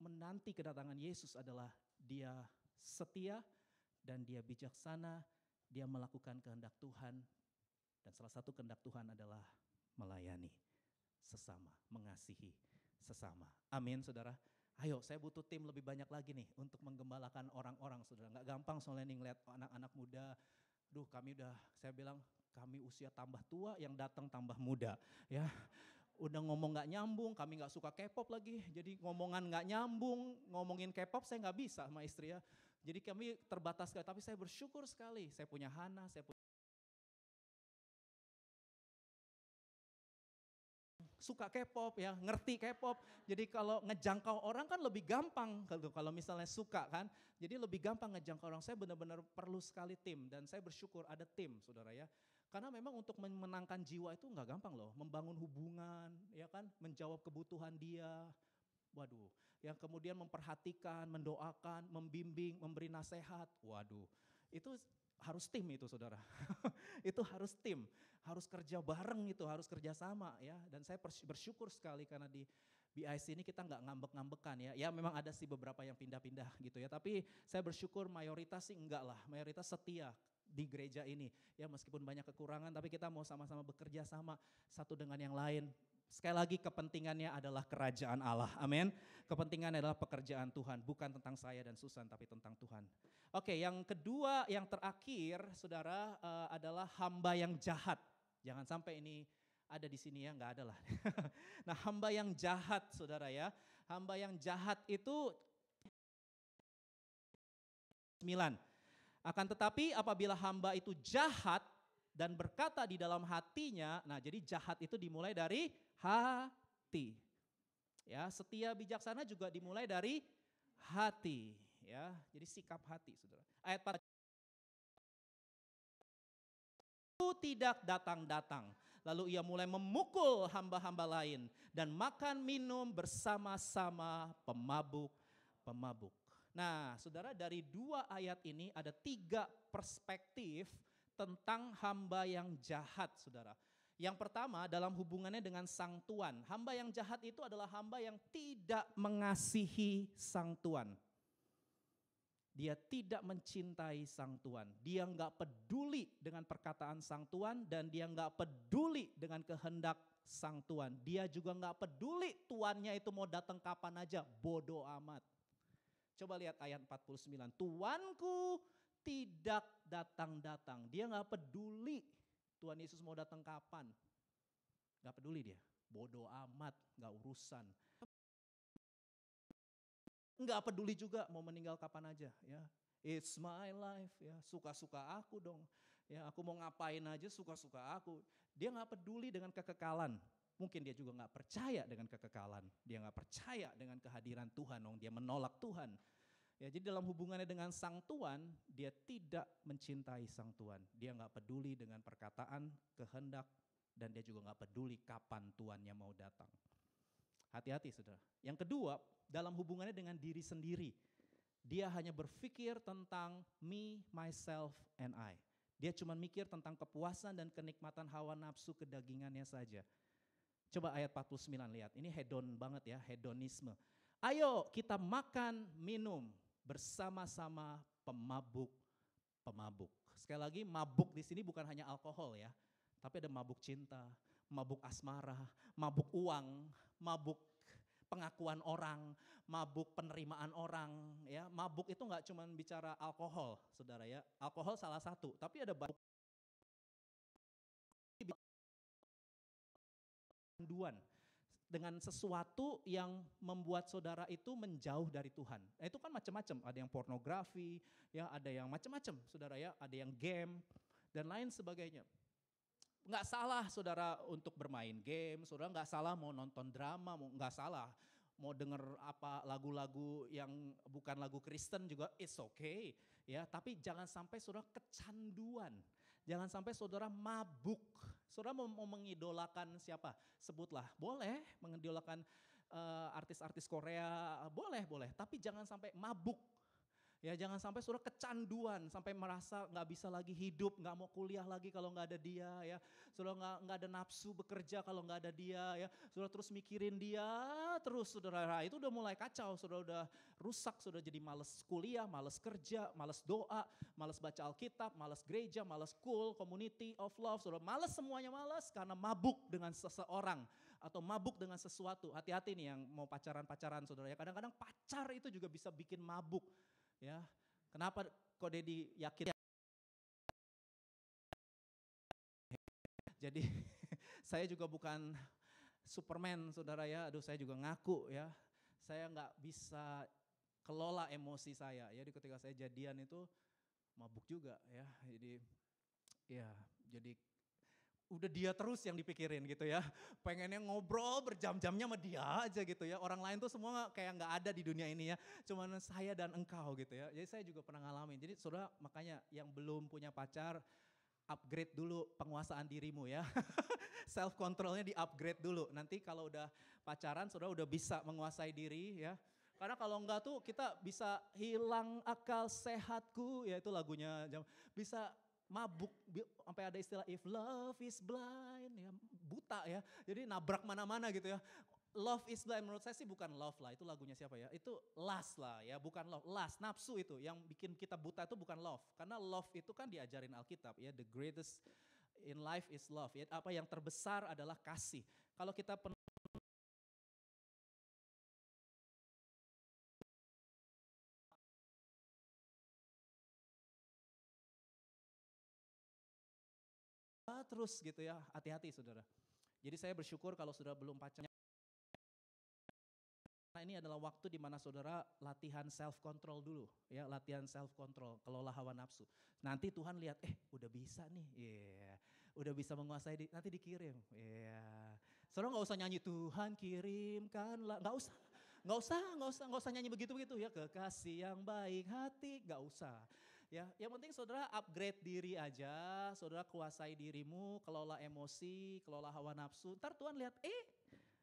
menanti kedatangan Yesus adalah dia setia dan dia bijaksana dia melakukan kehendak Tuhan dan salah satu kehendak Tuhan adalah melayani sesama, mengasihi sesama. Amin saudara. Ayo saya butuh tim lebih banyak lagi nih untuk menggembalakan orang-orang saudara. Gak gampang soalnya nih ngeliat anak-anak muda. Duh kami udah, saya bilang kami usia tambah tua yang datang tambah muda ya. Udah ngomong gak nyambung, kami gak suka K-pop lagi. Jadi ngomongan gak nyambung, ngomongin K-pop saya gak bisa sama istri ya. Jadi kami terbatas sekali, tapi saya bersyukur sekali. Saya punya Hana, saya punya suka K-pop, ya, ngerti K-pop. Jadi kalau ngejangkau orang kan lebih gampang kalau kalau misalnya suka kan. Jadi lebih gampang ngejangkau orang. Saya benar-benar perlu sekali tim dan saya bersyukur ada tim, Saudara ya. Karena memang untuk memenangkan jiwa itu nggak gampang loh, membangun hubungan, ya kan, menjawab kebutuhan dia. Waduh, yang kemudian memperhatikan, mendoakan, membimbing, memberi nasihat. Waduh, itu harus tim itu saudara. itu harus tim, harus kerja bareng itu, harus kerja sama ya. Dan saya bersyukur sekali karena di BIC ini kita nggak ngambek-ngambekan ya. Ya memang ada sih beberapa yang pindah-pindah gitu ya. Tapi saya bersyukur mayoritas sih enggak lah, mayoritas setia di gereja ini. Ya meskipun banyak kekurangan tapi kita mau sama-sama bekerja sama satu dengan yang lain Sekali lagi kepentingannya adalah kerajaan Allah. Amin. Kepentingan adalah pekerjaan Tuhan, bukan tentang saya dan Susan tapi tentang Tuhan. Oke, yang kedua, yang terakhir Saudara uh, adalah hamba yang jahat. Jangan sampai ini ada di sini ya, nggak ada lah. nah, hamba yang jahat Saudara ya. Hamba yang jahat itu 9. Akan tetapi apabila hamba itu jahat dan berkata di dalam hatinya, nah jadi jahat itu dimulai dari hati. Ya, setia bijaksana juga dimulai dari hati, ya. Jadi sikap hati, Saudara. Ayat 4 tidak datang-datang. Lalu ia mulai memukul hamba-hamba lain dan makan minum bersama-sama pemabuk-pemabuk. Nah, saudara, dari dua ayat ini ada tiga perspektif tentang hamba yang jahat, saudara. Yang pertama dalam hubungannya dengan sang tuan. Hamba yang jahat itu adalah hamba yang tidak mengasihi sang tuan. Dia tidak mencintai sang tuan. Dia nggak peduli dengan perkataan sang tuan dan dia nggak peduli dengan kehendak sang tuan. Dia juga nggak peduli tuannya itu mau datang kapan aja. Bodoh amat. Coba lihat ayat 49. Tuanku tidak datang-datang. Dia nggak peduli Tuhan Yesus mau datang kapan. Nggak peduli dia. Bodoh amat, nggak urusan. Nggak peduli juga mau meninggal kapan aja ya. It's my life ya, suka-suka aku dong. Ya, aku mau ngapain aja suka-suka aku. Dia nggak peduli dengan kekekalan. Mungkin dia juga nggak percaya dengan kekekalan. Dia nggak percaya dengan kehadiran Tuhan, dong. Dia menolak Tuhan. Ya, jadi dalam hubungannya dengan sang tuan, dia tidak mencintai sang tuan. Dia nggak peduli dengan perkataan, kehendak, dan dia juga nggak peduli kapan tuannya mau datang. Hati-hati saudara. Yang kedua, dalam hubungannya dengan diri sendiri. Dia hanya berpikir tentang me, myself, and I. Dia cuma mikir tentang kepuasan dan kenikmatan hawa nafsu kedagingannya saja. Coba ayat 49 lihat, ini hedon banget ya, hedonisme. Ayo kita makan, minum, bersama-sama pemabuk-pemabuk. Sekali lagi mabuk di sini bukan hanya alkohol ya, tapi ada mabuk cinta, mabuk asmara, mabuk uang, mabuk pengakuan orang, mabuk penerimaan orang, ya mabuk itu nggak cuma bicara alkohol, saudara ya, alkohol salah satu, tapi ada banyak panduan dengan sesuatu yang membuat saudara itu menjauh dari Tuhan. Nah, itu kan macam-macam, ada yang pornografi, ya ada yang macam-macam, saudara ya, ada yang game dan lain sebagainya. Nggak salah saudara untuk bermain game, saudara nggak salah mau nonton drama, mau nggak salah mau denger apa lagu-lagu yang bukan lagu Kristen juga it's okay ya tapi jangan sampai saudara kecanduan jangan sampai saudara mabuk Saudara mau, mau mengidolakan siapa? Sebutlah. Boleh mengidolakan eh, artis-artis uh, artis -artis Korea, boleh, boleh. Tapi jangan sampai mabuk Ya jangan sampai saudara kecanduan sampai merasa nggak bisa lagi hidup, nggak mau kuliah lagi kalau nggak ada dia ya. Saudara nggak nggak ada nafsu bekerja kalau nggak ada dia ya. Saudara terus mikirin dia terus saudara nah, itu udah mulai kacau, saudara udah rusak, sudah jadi males kuliah, males kerja, males doa, males baca Alkitab, males gereja, males school, community of love, saudara males semuanya males karena mabuk dengan seseorang atau mabuk dengan sesuatu. Hati-hati nih yang mau pacaran-pacaran saudara ya. Kadang-kadang pacar itu juga bisa bikin mabuk Ya, kenapa kok Dedi yakin? Jadi saya juga bukan Superman, saudara ya. Aduh, saya juga ngaku ya. Saya nggak bisa kelola emosi saya. ya. Di ketika saya jadian itu mabuk juga ya. Jadi ya, jadi udah dia terus yang dipikirin gitu ya. Pengennya ngobrol berjam-jamnya sama dia aja gitu ya. Orang lain tuh semua kayak nggak ada di dunia ini ya. Cuman saya dan engkau gitu ya. Jadi saya juga pernah ngalamin. Jadi saudara makanya yang belum punya pacar upgrade dulu penguasaan dirimu ya. Self controlnya di upgrade dulu. Nanti kalau udah pacaran saudara udah bisa menguasai diri ya. Karena kalau enggak tuh kita bisa hilang akal sehatku, ya itu lagunya. Bisa mabuk sampai ada istilah if love is blind ya buta ya jadi nabrak mana-mana gitu ya love is blind menurut saya sih bukan love lah itu lagunya siapa ya itu last lah ya bukan love last nafsu itu yang bikin kita buta itu bukan love karena love itu kan diajarin Alkitab ya the greatest in life is love ya apa yang terbesar adalah kasih kalau kita terus gitu ya. Hati-hati saudara. Jadi saya bersyukur kalau saudara belum pacarnya. Nah ini adalah waktu di mana saudara latihan self control dulu, ya latihan self control, kelola hawa nafsu. Nanti Tuhan lihat, eh udah bisa nih, yeah. udah bisa menguasai, di, nanti dikirim, yeah. Saudara nggak usah nyanyi Tuhan kirimkan lah, nggak usah, nggak usah, nggak usah, nggak usah nyanyi begitu begitu ya kekasih yang baik hati, nggak usah. Ya, yang penting saudara upgrade diri aja, saudara kuasai dirimu, kelola emosi, kelola hawa nafsu. Ntar Tuhan lihat, eh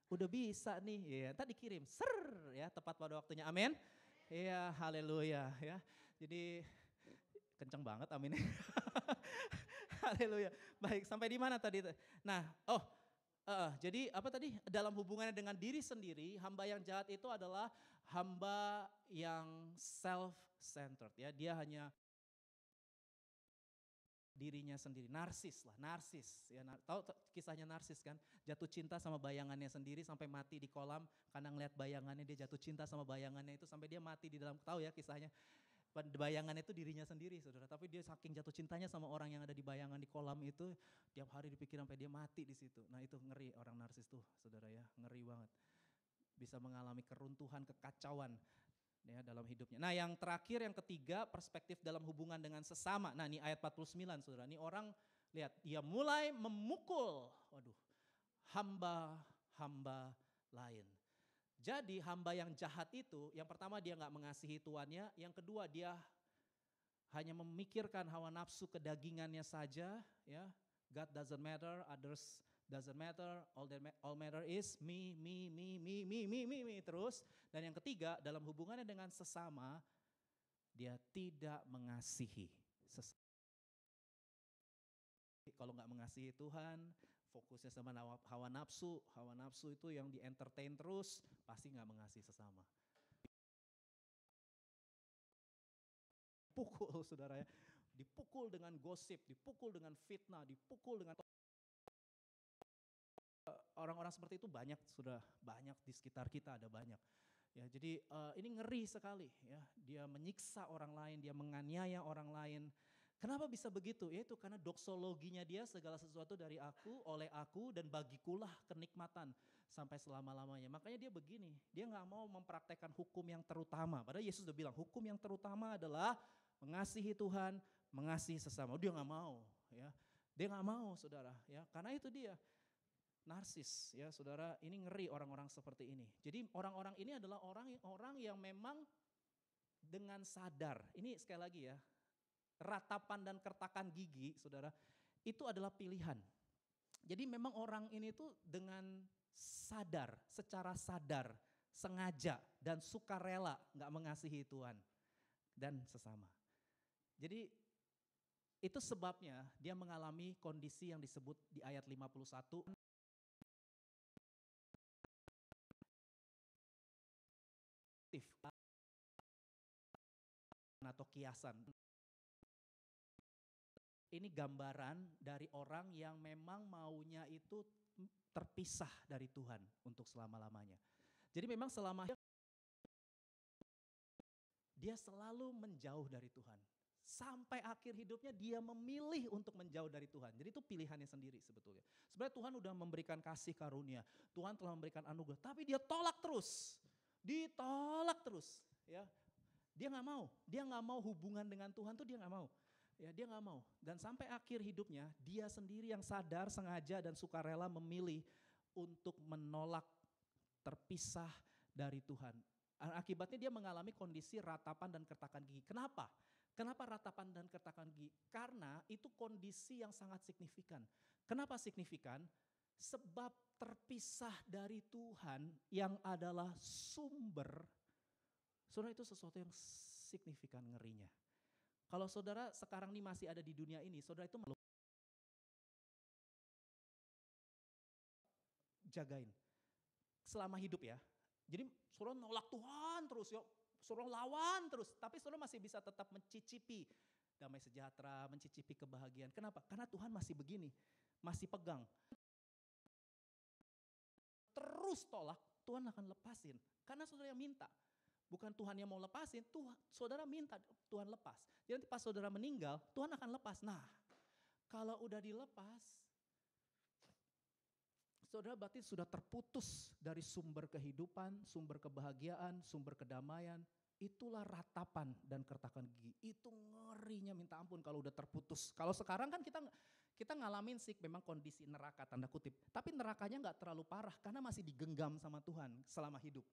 udah bisa nih, ya, ntar dikirim, ser, ya tepat pada waktunya, amin. Iya, haleluya ya. Jadi kenceng banget amin. haleluya. Baik, sampai di mana tadi? Nah, oh, Uh, jadi apa tadi dalam hubungannya dengan diri sendiri hamba yang jahat itu adalah hamba yang self centered ya dia hanya dirinya sendiri, narsis lah, narsis. Ya, nar, tahu kisahnya narsis kan? Jatuh cinta sama bayangannya sendiri sampai mati di kolam karena ngelihat bayangannya dia jatuh cinta sama bayangannya itu sampai dia mati di dalam tahu ya kisahnya. Bayangannya itu dirinya sendiri, saudara. Tapi dia saking jatuh cintanya sama orang yang ada di bayangan di kolam itu, tiap hari dipikir sampai dia mati di situ. Nah itu ngeri orang narsis tuh, saudara ya, ngeri banget. Bisa mengalami keruntuhan, kekacauan ya dalam hidupnya. Nah, yang terakhir yang ketiga perspektif dalam hubungan dengan sesama. Nah, ini ayat 49 Saudara. Ini orang lihat dia mulai memukul waduh hamba-hamba lain. Jadi hamba yang jahat itu yang pertama dia nggak mengasihi tuannya, yang kedua dia hanya memikirkan hawa nafsu kedagingannya saja ya. God doesn't matter, others Doesn't matter, all that all matter is me, me, me, me, me, me, me, me terus. Dan yang ketiga, dalam hubungannya dengan sesama, dia tidak mengasihi sesama. Kalau nggak mengasihi Tuhan, fokusnya sama hawa nafsu, hawa nafsu itu yang di entertain terus, pasti nggak mengasihi sesama. Pukul saudara ya, dipukul dengan gosip, dipukul dengan fitnah, dipukul dengan orang-orang seperti itu banyak sudah banyak di sekitar kita ada banyak. Ya, jadi uh, ini ngeri sekali ya. Dia menyiksa orang lain, dia menganiaya orang lain. Kenapa bisa begitu? ya itu karena doksologinya dia segala sesuatu dari aku, oleh aku, dan bagikulah kenikmatan sampai selama-lamanya. Makanya dia begini, dia nggak mau mempraktekkan hukum yang terutama. Padahal Yesus sudah bilang hukum yang terutama adalah mengasihi Tuhan, mengasihi sesama. Dia nggak mau, ya. Dia nggak mau, saudara. Ya, karena itu dia narsis ya saudara ini ngeri orang-orang seperti ini jadi orang-orang ini adalah orang orang yang memang dengan sadar ini sekali lagi ya ratapan dan kertakan gigi saudara itu adalah pilihan jadi memang orang ini tuh dengan sadar secara sadar sengaja dan sukarela nggak mengasihi Tuhan dan sesama jadi itu sebabnya dia mengalami kondisi yang disebut di ayat 51 motif atau kiasan. Ini gambaran dari orang yang memang maunya itu terpisah dari Tuhan untuk selama-lamanya. Jadi memang selama dia selalu menjauh dari Tuhan. Sampai akhir hidupnya dia memilih untuk menjauh dari Tuhan. Jadi itu pilihannya sendiri sebetulnya. Sebenarnya Tuhan sudah memberikan kasih karunia. Tuhan telah memberikan anugerah. Tapi dia tolak terus ditolak terus ya dia nggak mau dia nggak mau hubungan dengan Tuhan tuh dia nggak mau ya dia nggak mau dan sampai akhir hidupnya dia sendiri yang sadar sengaja dan sukarela memilih untuk menolak terpisah dari Tuhan akibatnya dia mengalami kondisi ratapan dan kertakan gigi kenapa Kenapa ratapan dan kertakan gigi? Karena itu kondisi yang sangat signifikan. Kenapa signifikan? Sebab terpisah dari Tuhan yang adalah sumber, saudara itu sesuatu yang signifikan ngerinya. Kalau saudara sekarang ini masih ada di dunia ini, saudara itu malu. Jagain. Selama hidup ya. Jadi saudara nolak Tuhan terus yuk. Ya. Saudara lawan terus. Tapi suruh masih bisa tetap mencicipi damai sejahtera, mencicipi kebahagiaan. Kenapa? Karena Tuhan masih begini. Masih pegang terus tolak, Tuhan akan lepasin. Karena saudara yang minta. Bukan Tuhan yang mau lepasin, Tuhan, saudara minta Tuhan lepas. Jadi nanti pas saudara meninggal, Tuhan akan lepas. Nah, kalau udah dilepas, saudara berarti sudah terputus dari sumber kehidupan, sumber kebahagiaan, sumber kedamaian. Itulah ratapan dan kertakan gigi. Itu ngerinya minta ampun kalau udah terputus. Kalau sekarang kan kita kita ngalamin sih memang kondisi neraka tanda kutip. Tapi nerakanya nggak terlalu parah karena masih digenggam sama Tuhan selama hidup.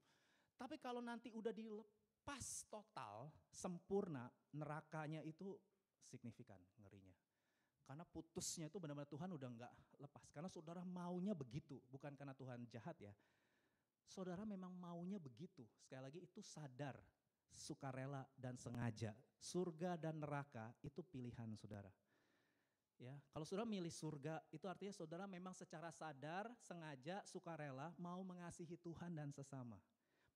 Tapi kalau nanti udah dilepas total, sempurna, nerakanya itu signifikan ngerinya. Karena putusnya itu benar-benar Tuhan udah nggak lepas. Karena saudara maunya begitu, bukan karena Tuhan jahat ya. Saudara memang maunya begitu. Sekali lagi itu sadar, sukarela dan sengaja. Surga dan neraka itu pilihan saudara. Ya, kalau saudara milih surga, itu artinya saudara memang secara sadar, sengaja, sukarela mau mengasihi Tuhan dan sesama.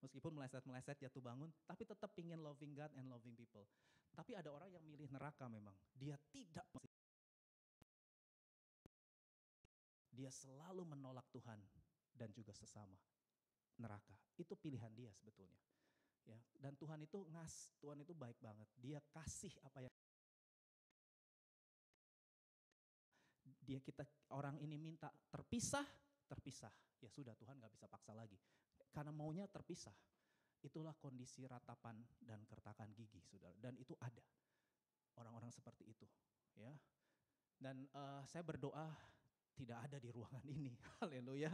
Meskipun meleset-meleset jatuh bangun, tapi tetap ingin loving God and loving people. Tapi ada orang yang milih neraka memang. Dia tidak dia selalu menolak Tuhan dan juga sesama. Neraka. Itu pilihan dia sebetulnya. Ya, dan Tuhan itu ngas, Tuhan itu baik banget. Dia kasih apa yang dia kita orang ini minta terpisah, terpisah. Ya sudah Tuhan nggak bisa paksa lagi. Karena maunya terpisah. Itulah kondisi ratapan dan kertakan gigi, saudara. Dan itu ada orang-orang seperti itu, ya. Dan uh, saya berdoa tidak ada di ruangan ini. Haleluya.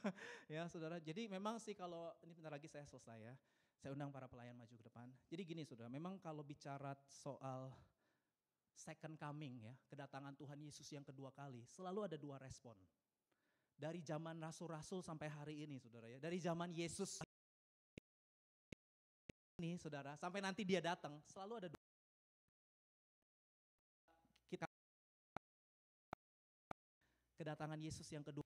ya, Saudara. Jadi memang sih kalau ini bentar lagi saya selesai ya. Saya undang para pelayan maju ke depan. Jadi gini Saudara, memang kalau bicara soal second coming ya, kedatangan Tuhan Yesus yang kedua kali, selalu ada dua respon. Dari zaman rasul-rasul sampai hari ini saudara ya, dari zaman Yesus ini saudara, sampai nanti dia datang, selalu ada dua kita kedatangan Yesus yang kedua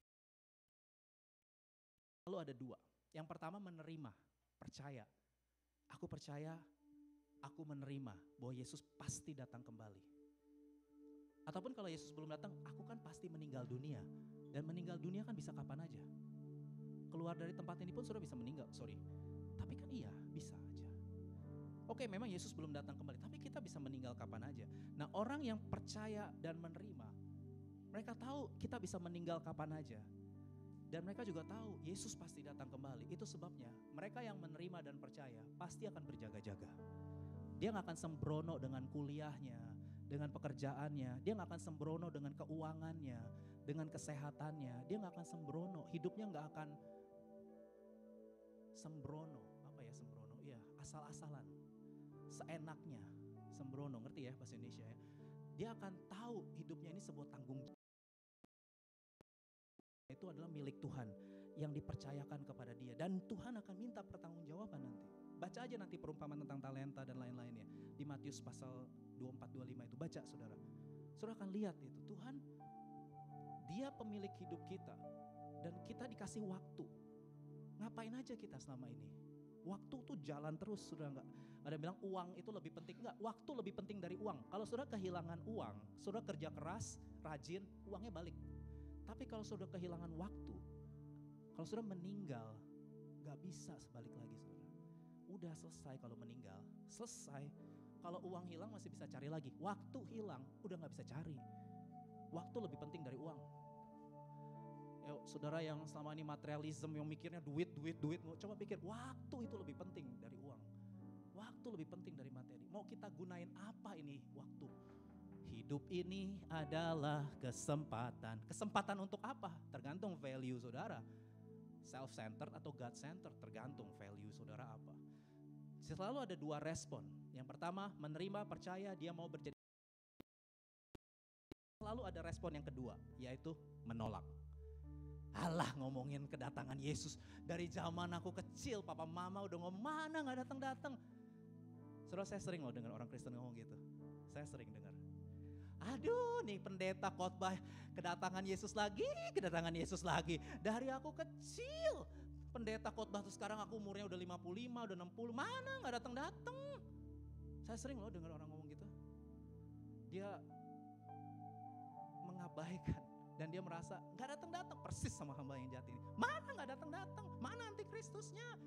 selalu ada dua. Yang pertama menerima, percaya. Aku percaya, aku menerima bahwa Yesus pasti datang kembali. Ataupun kalau Yesus belum datang, aku kan pasti meninggal dunia. Dan meninggal dunia kan bisa kapan aja. Keluar dari tempat ini pun sudah bisa meninggal, sorry. Tapi kan iya, bisa aja. Oke, memang Yesus belum datang kembali, tapi kita bisa meninggal kapan aja. Nah, orang yang percaya dan menerima, mereka tahu kita bisa meninggal kapan aja. Dan mereka juga tahu Yesus pasti datang kembali. Itu sebabnya mereka yang menerima dan percaya pasti akan berjaga-jaga. Dia nggak akan sembrono dengan kuliahnya, dengan pekerjaannya, dia nggak akan sembrono dengan keuangannya, dengan kesehatannya, dia nggak akan sembrono, hidupnya nggak akan sembrono, apa ya sembrono? Iya, asal-asalan, seenaknya, sembrono, ngerti ya bahasa Indonesia ya? Dia akan tahu hidupnya ini sebuah tanggung jawab. Itu adalah milik Tuhan yang dipercayakan kepada dia dan Tuhan akan minta pertanggungjawaban nanti. Baca aja nanti perumpamaan tentang talenta dan lain-lainnya. Di Matius pasal 24-25 itu, baca saudara. Saudara akan lihat itu, Tuhan dia pemilik hidup kita. Dan kita dikasih waktu. Ngapain aja kita selama ini? Waktu tuh jalan terus, saudara nggak? Ada yang bilang uang itu lebih penting nggak? Waktu lebih penting dari uang. Kalau saudara kehilangan uang, saudara kerja keras, rajin, uangnya balik. Tapi kalau saudara kehilangan waktu, kalau saudara meninggal, gak bisa sebalik lagi saudara udah selesai kalau meninggal, selesai. Kalau uang hilang masih bisa cari lagi. Waktu hilang udah nggak bisa cari. Waktu lebih penting dari uang. Yo, saudara yang selama ini materialisme yang mikirnya duit, duit, duit. mau Coba pikir, waktu itu lebih penting dari uang. Waktu lebih penting dari materi. Mau kita gunain apa ini waktu? Hidup ini adalah kesempatan. Kesempatan untuk apa? Tergantung value saudara self-centered atau God-centered tergantung value saudara apa selalu ada dua respon. Yang pertama, menerima, percaya, dia mau berjadi. Selalu ada respon yang kedua, yaitu menolak. Allah ngomongin kedatangan Yesus. Dari zaman aku kecil, papa mama udah ngomong, mana gak datang-datang. Saudara saya sering loh dengar orang Kristen ngomong gitu. Saya sering dengar. Aduh nih pendeta khotbah kedatangan Yesus lagi, kedatangan Yesus lagi. Dari aku kecil pendeta khotbah tuh sekarang aku umurnya udah 55, udah 60, mana nggak datang-datang. Saya sering loh dengar orang ngomong gitu. Dia mengabaikan dan dia merasa nggak datang datang persis sama hamba yang jahat ini. Mana nggak datang datang? Mana anti Kristusnya?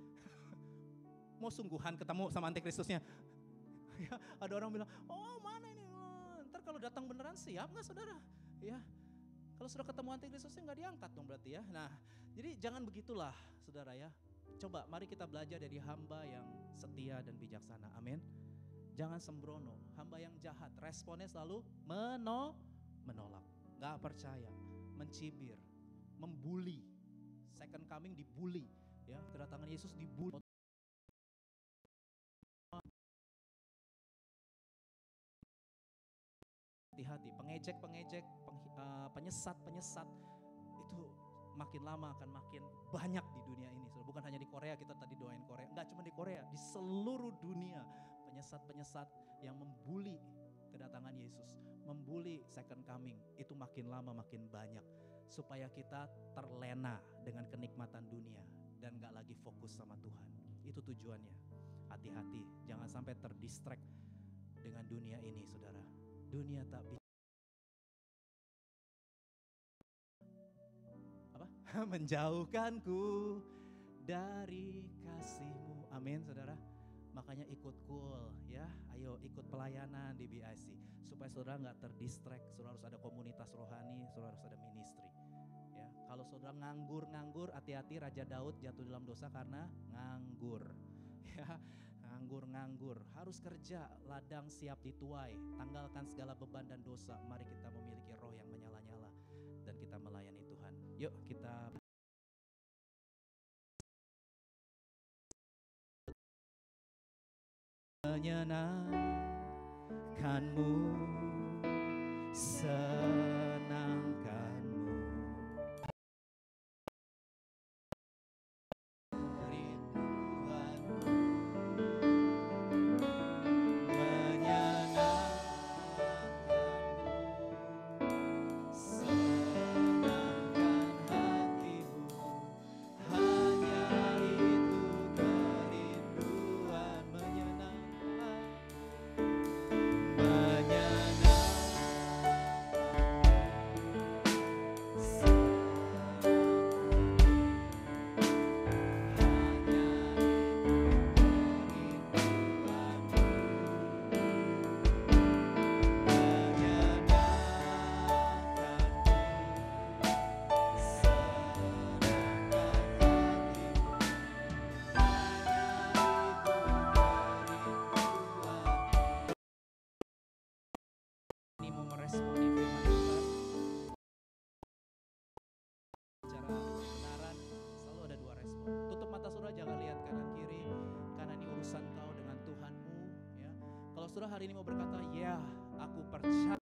Mau sungguhan ketemu sama anti Kristusnya? ya, ada orang bilang, oh mana ini? Ntar kalau datang beneran siap nggak saudara? Ya, kalau sudah ketemu anti Kristusnya nggak diangkat dong berarti ya. Nah, jadi jangan begitulah saudara ya. Coba mari kita belajar dari hamba yang setia dan bijaksana. Amin. Jangan sembrono, hamba yang jahat responnya selalu meno menolak, Gak percaya, mencibir, membuli. Second coming dibully, ya kedatangan Yesus dibully. Hati-hati, pengejek-pengejek, eh, penyesat-penyesat, makin lama akan makin banyak di dunia ini. Bukan hanya di Korea, kita tadi doain Korea. Enggak cuma di Korea, di seluruh dunia. Penyesat-penyesat yang membuli kedatangan Yesus. Membuli second coming. Itu makin lama makin banyak. Supaya kita terlena dengan kenikmatan dunia. Dan gak lagi fokus sama Tuhan. Itu tujuannya. Hati-hati, jangan sampai terdistract dengan dunia ini saudara. Dunia tak bisa. menjauhkanku dari kasihmu. Amin saudara. Makanya ikut cool ya, ayo ikut pelayanan di BIC. Supaya saudara nggak terdistract, saudara harus ada komunitas rohani, saudara harus ada ministry. Ya, kalau saudara nganggur-nganggur, hati-hati Raja Daud jatuh dalam dosa karena nganggur. Ya, nganggur-nganggur, harus kerja, ladang siap dituai, tanggalkan segala beban dan dosa. Mari kita memilih Yuk kita menyenangkanmu sendiri. saudara hari ini mau berkata, ya aku percaya,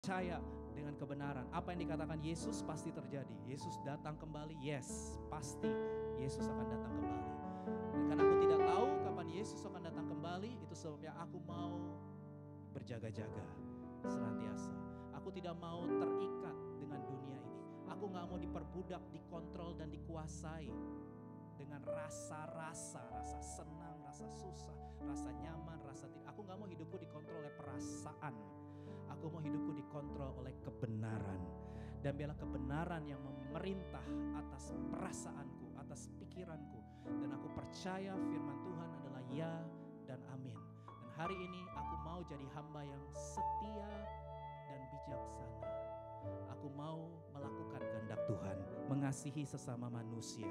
percaya dengan kebenaran. Apa yang dikatakan Yesus pasti terjadi. Yesus datang kembali, yes, pasti Yesus akan datang kembali. Dan karena aku tidak tahu kapan Yesus akan datang kembali, itu sebabnya aku mau berjaga-jaga senantiasa. Aku tidak mau terikat dengan dunia ini. Aku nggak mau diperbudak, dikontrol dan dikuasai dengan rasa-rasa, rasa senang, rasa susah, rasa nyaman, rasa tidak. Aku nggak mau hidupku dikontrol oleh perasaan. Aku mau hidupku dikontrol oleh kebenaran. Dan biarlah kebenaran yang memerintah atas perasaanku, atas pikiranku. Dan aku percaya firman Tuhan adalah ya dan amin. Dan hari ini aku mau jadi hamba yang setia dan bijaksana. Aku mau melakukan kehendak Tuhan, mengasihi sesama manusia.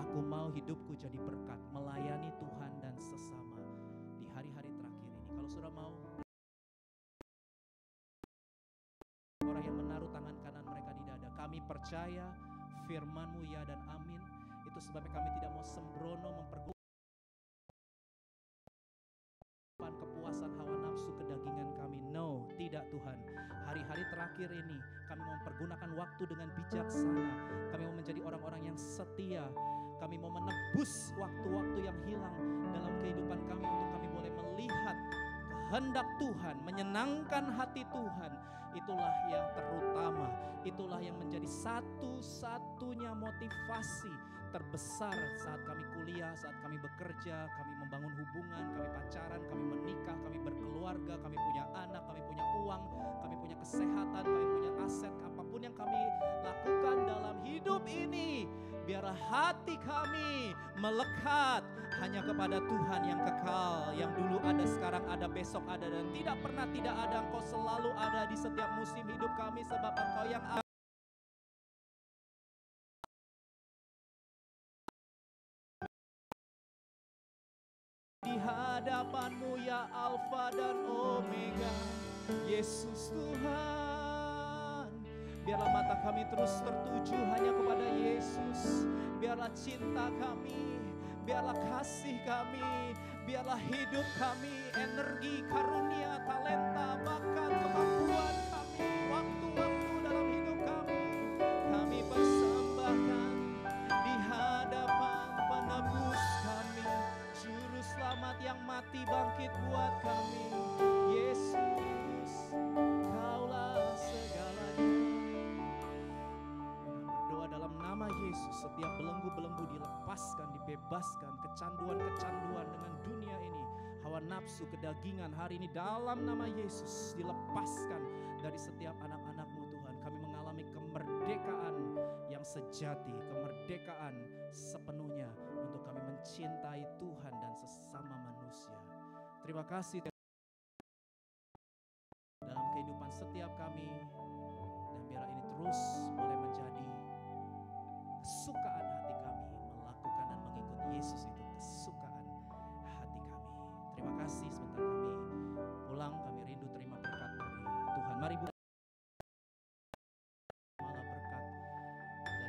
Aku mau hidupku jadi berkat, melayani Tuhan dan sesama kalau sudah mau orang yang menaruh tangan kanan mereka di dada kami percaya firmanmu ya dan amin itu sebabnya kami tidak mau sembrono mempergunakan kepuasan hawa nafsu kedagingan kami no tidak Tuhan hari-hari terakhir ini kami mau mempergunakan waktu dengan bijaksana kami mau menjadi orang-orang yang setia kami mau menebus waktu-waktu yang hilang dalam kehidupan kami untuk kami boleh melihat kehendak Tuhan, menyenangkan hati Tuhan, itulah yang terutama, itulah yang menjadi satu-satunya motivasi terbesar saat kami kuliah, saat kami bekerja, kami membangun hubungan, kami pacaran, kami menikah, kami berkeluarga, kami punya anak, kami punya uang, kami punya kesehatan, kami punya aset, apapun yang kami lakukan dalam hidup ini Biar hati kami melekat hanya kepada Tuhan yang kekal, yang dulu ada, sekarang ada, besok ada, dan tidak pernah tidak ada. Engkau selalu ada di setiap musim hidup kami, sebab Engkau yang ada. Di hadapanmu ya Alfa dan Omega, Yesus Tuhan. Biarlah mata kami terus tertuju hanya kepada Yesus. Biarlah cinta kami, biarlah kasih kami, biarlah hidup kami, energi, karunia, talenta, bahkan kemampuan kami, waktu-waktu dalam hidup kami. Kami persembahkan di hadapan penebus kami, juru selamat yang mati bangkit buat kami. dilepaskan, dibebaskan kecanduan-kecanduan dengan dunia ini. Hawa nafsu, kedagingan hari ini dalam nama Yesus dilepaskan dari setiap anak-anakmu Tuhan. Kami mengalami kemerdekaan yang sejati, kemerdekaan sepenuhnya untuk kami mencintai Tuhan dan sesama manusia. Terima kasih dalam kehidupan setiap kami dan biarlah ini terus Yesus itu kesukaan hati kami. Terima kasih sebentar kami pulang, kami rindu terima berkat dari Tuhan. Mari buka malah berkat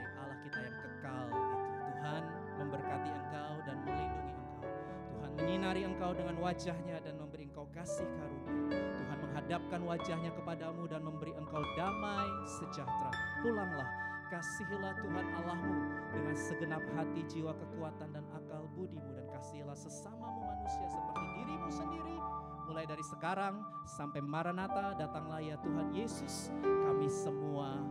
dari Allah kita yang kekal itu. Tuhan memberkati engkau dan melindungi engkau. Tuhan menyinari engkau dengan wajahnya dan memberi engkau kasih karunia. Tuhan menghadapkan wajahnya kepadamu dan memberi engkau damai sejahtera. Pulanglah, kasihilah Tuhan Allahmu dengan segenap hati, jiwa, kekuatan, dan budimu dan kasihilah sesamamu manusia seperti dirimu sendiri. Mulai dari sekarang sampai Maranatha datanglah ya Tuhan Yesus. Kami semua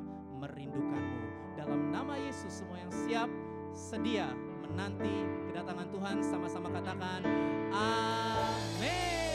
merindukanmu. Dalam nama Yesus semua yang siap, sedia, menanti kedatangan Tuhan sama-sama katakan amin.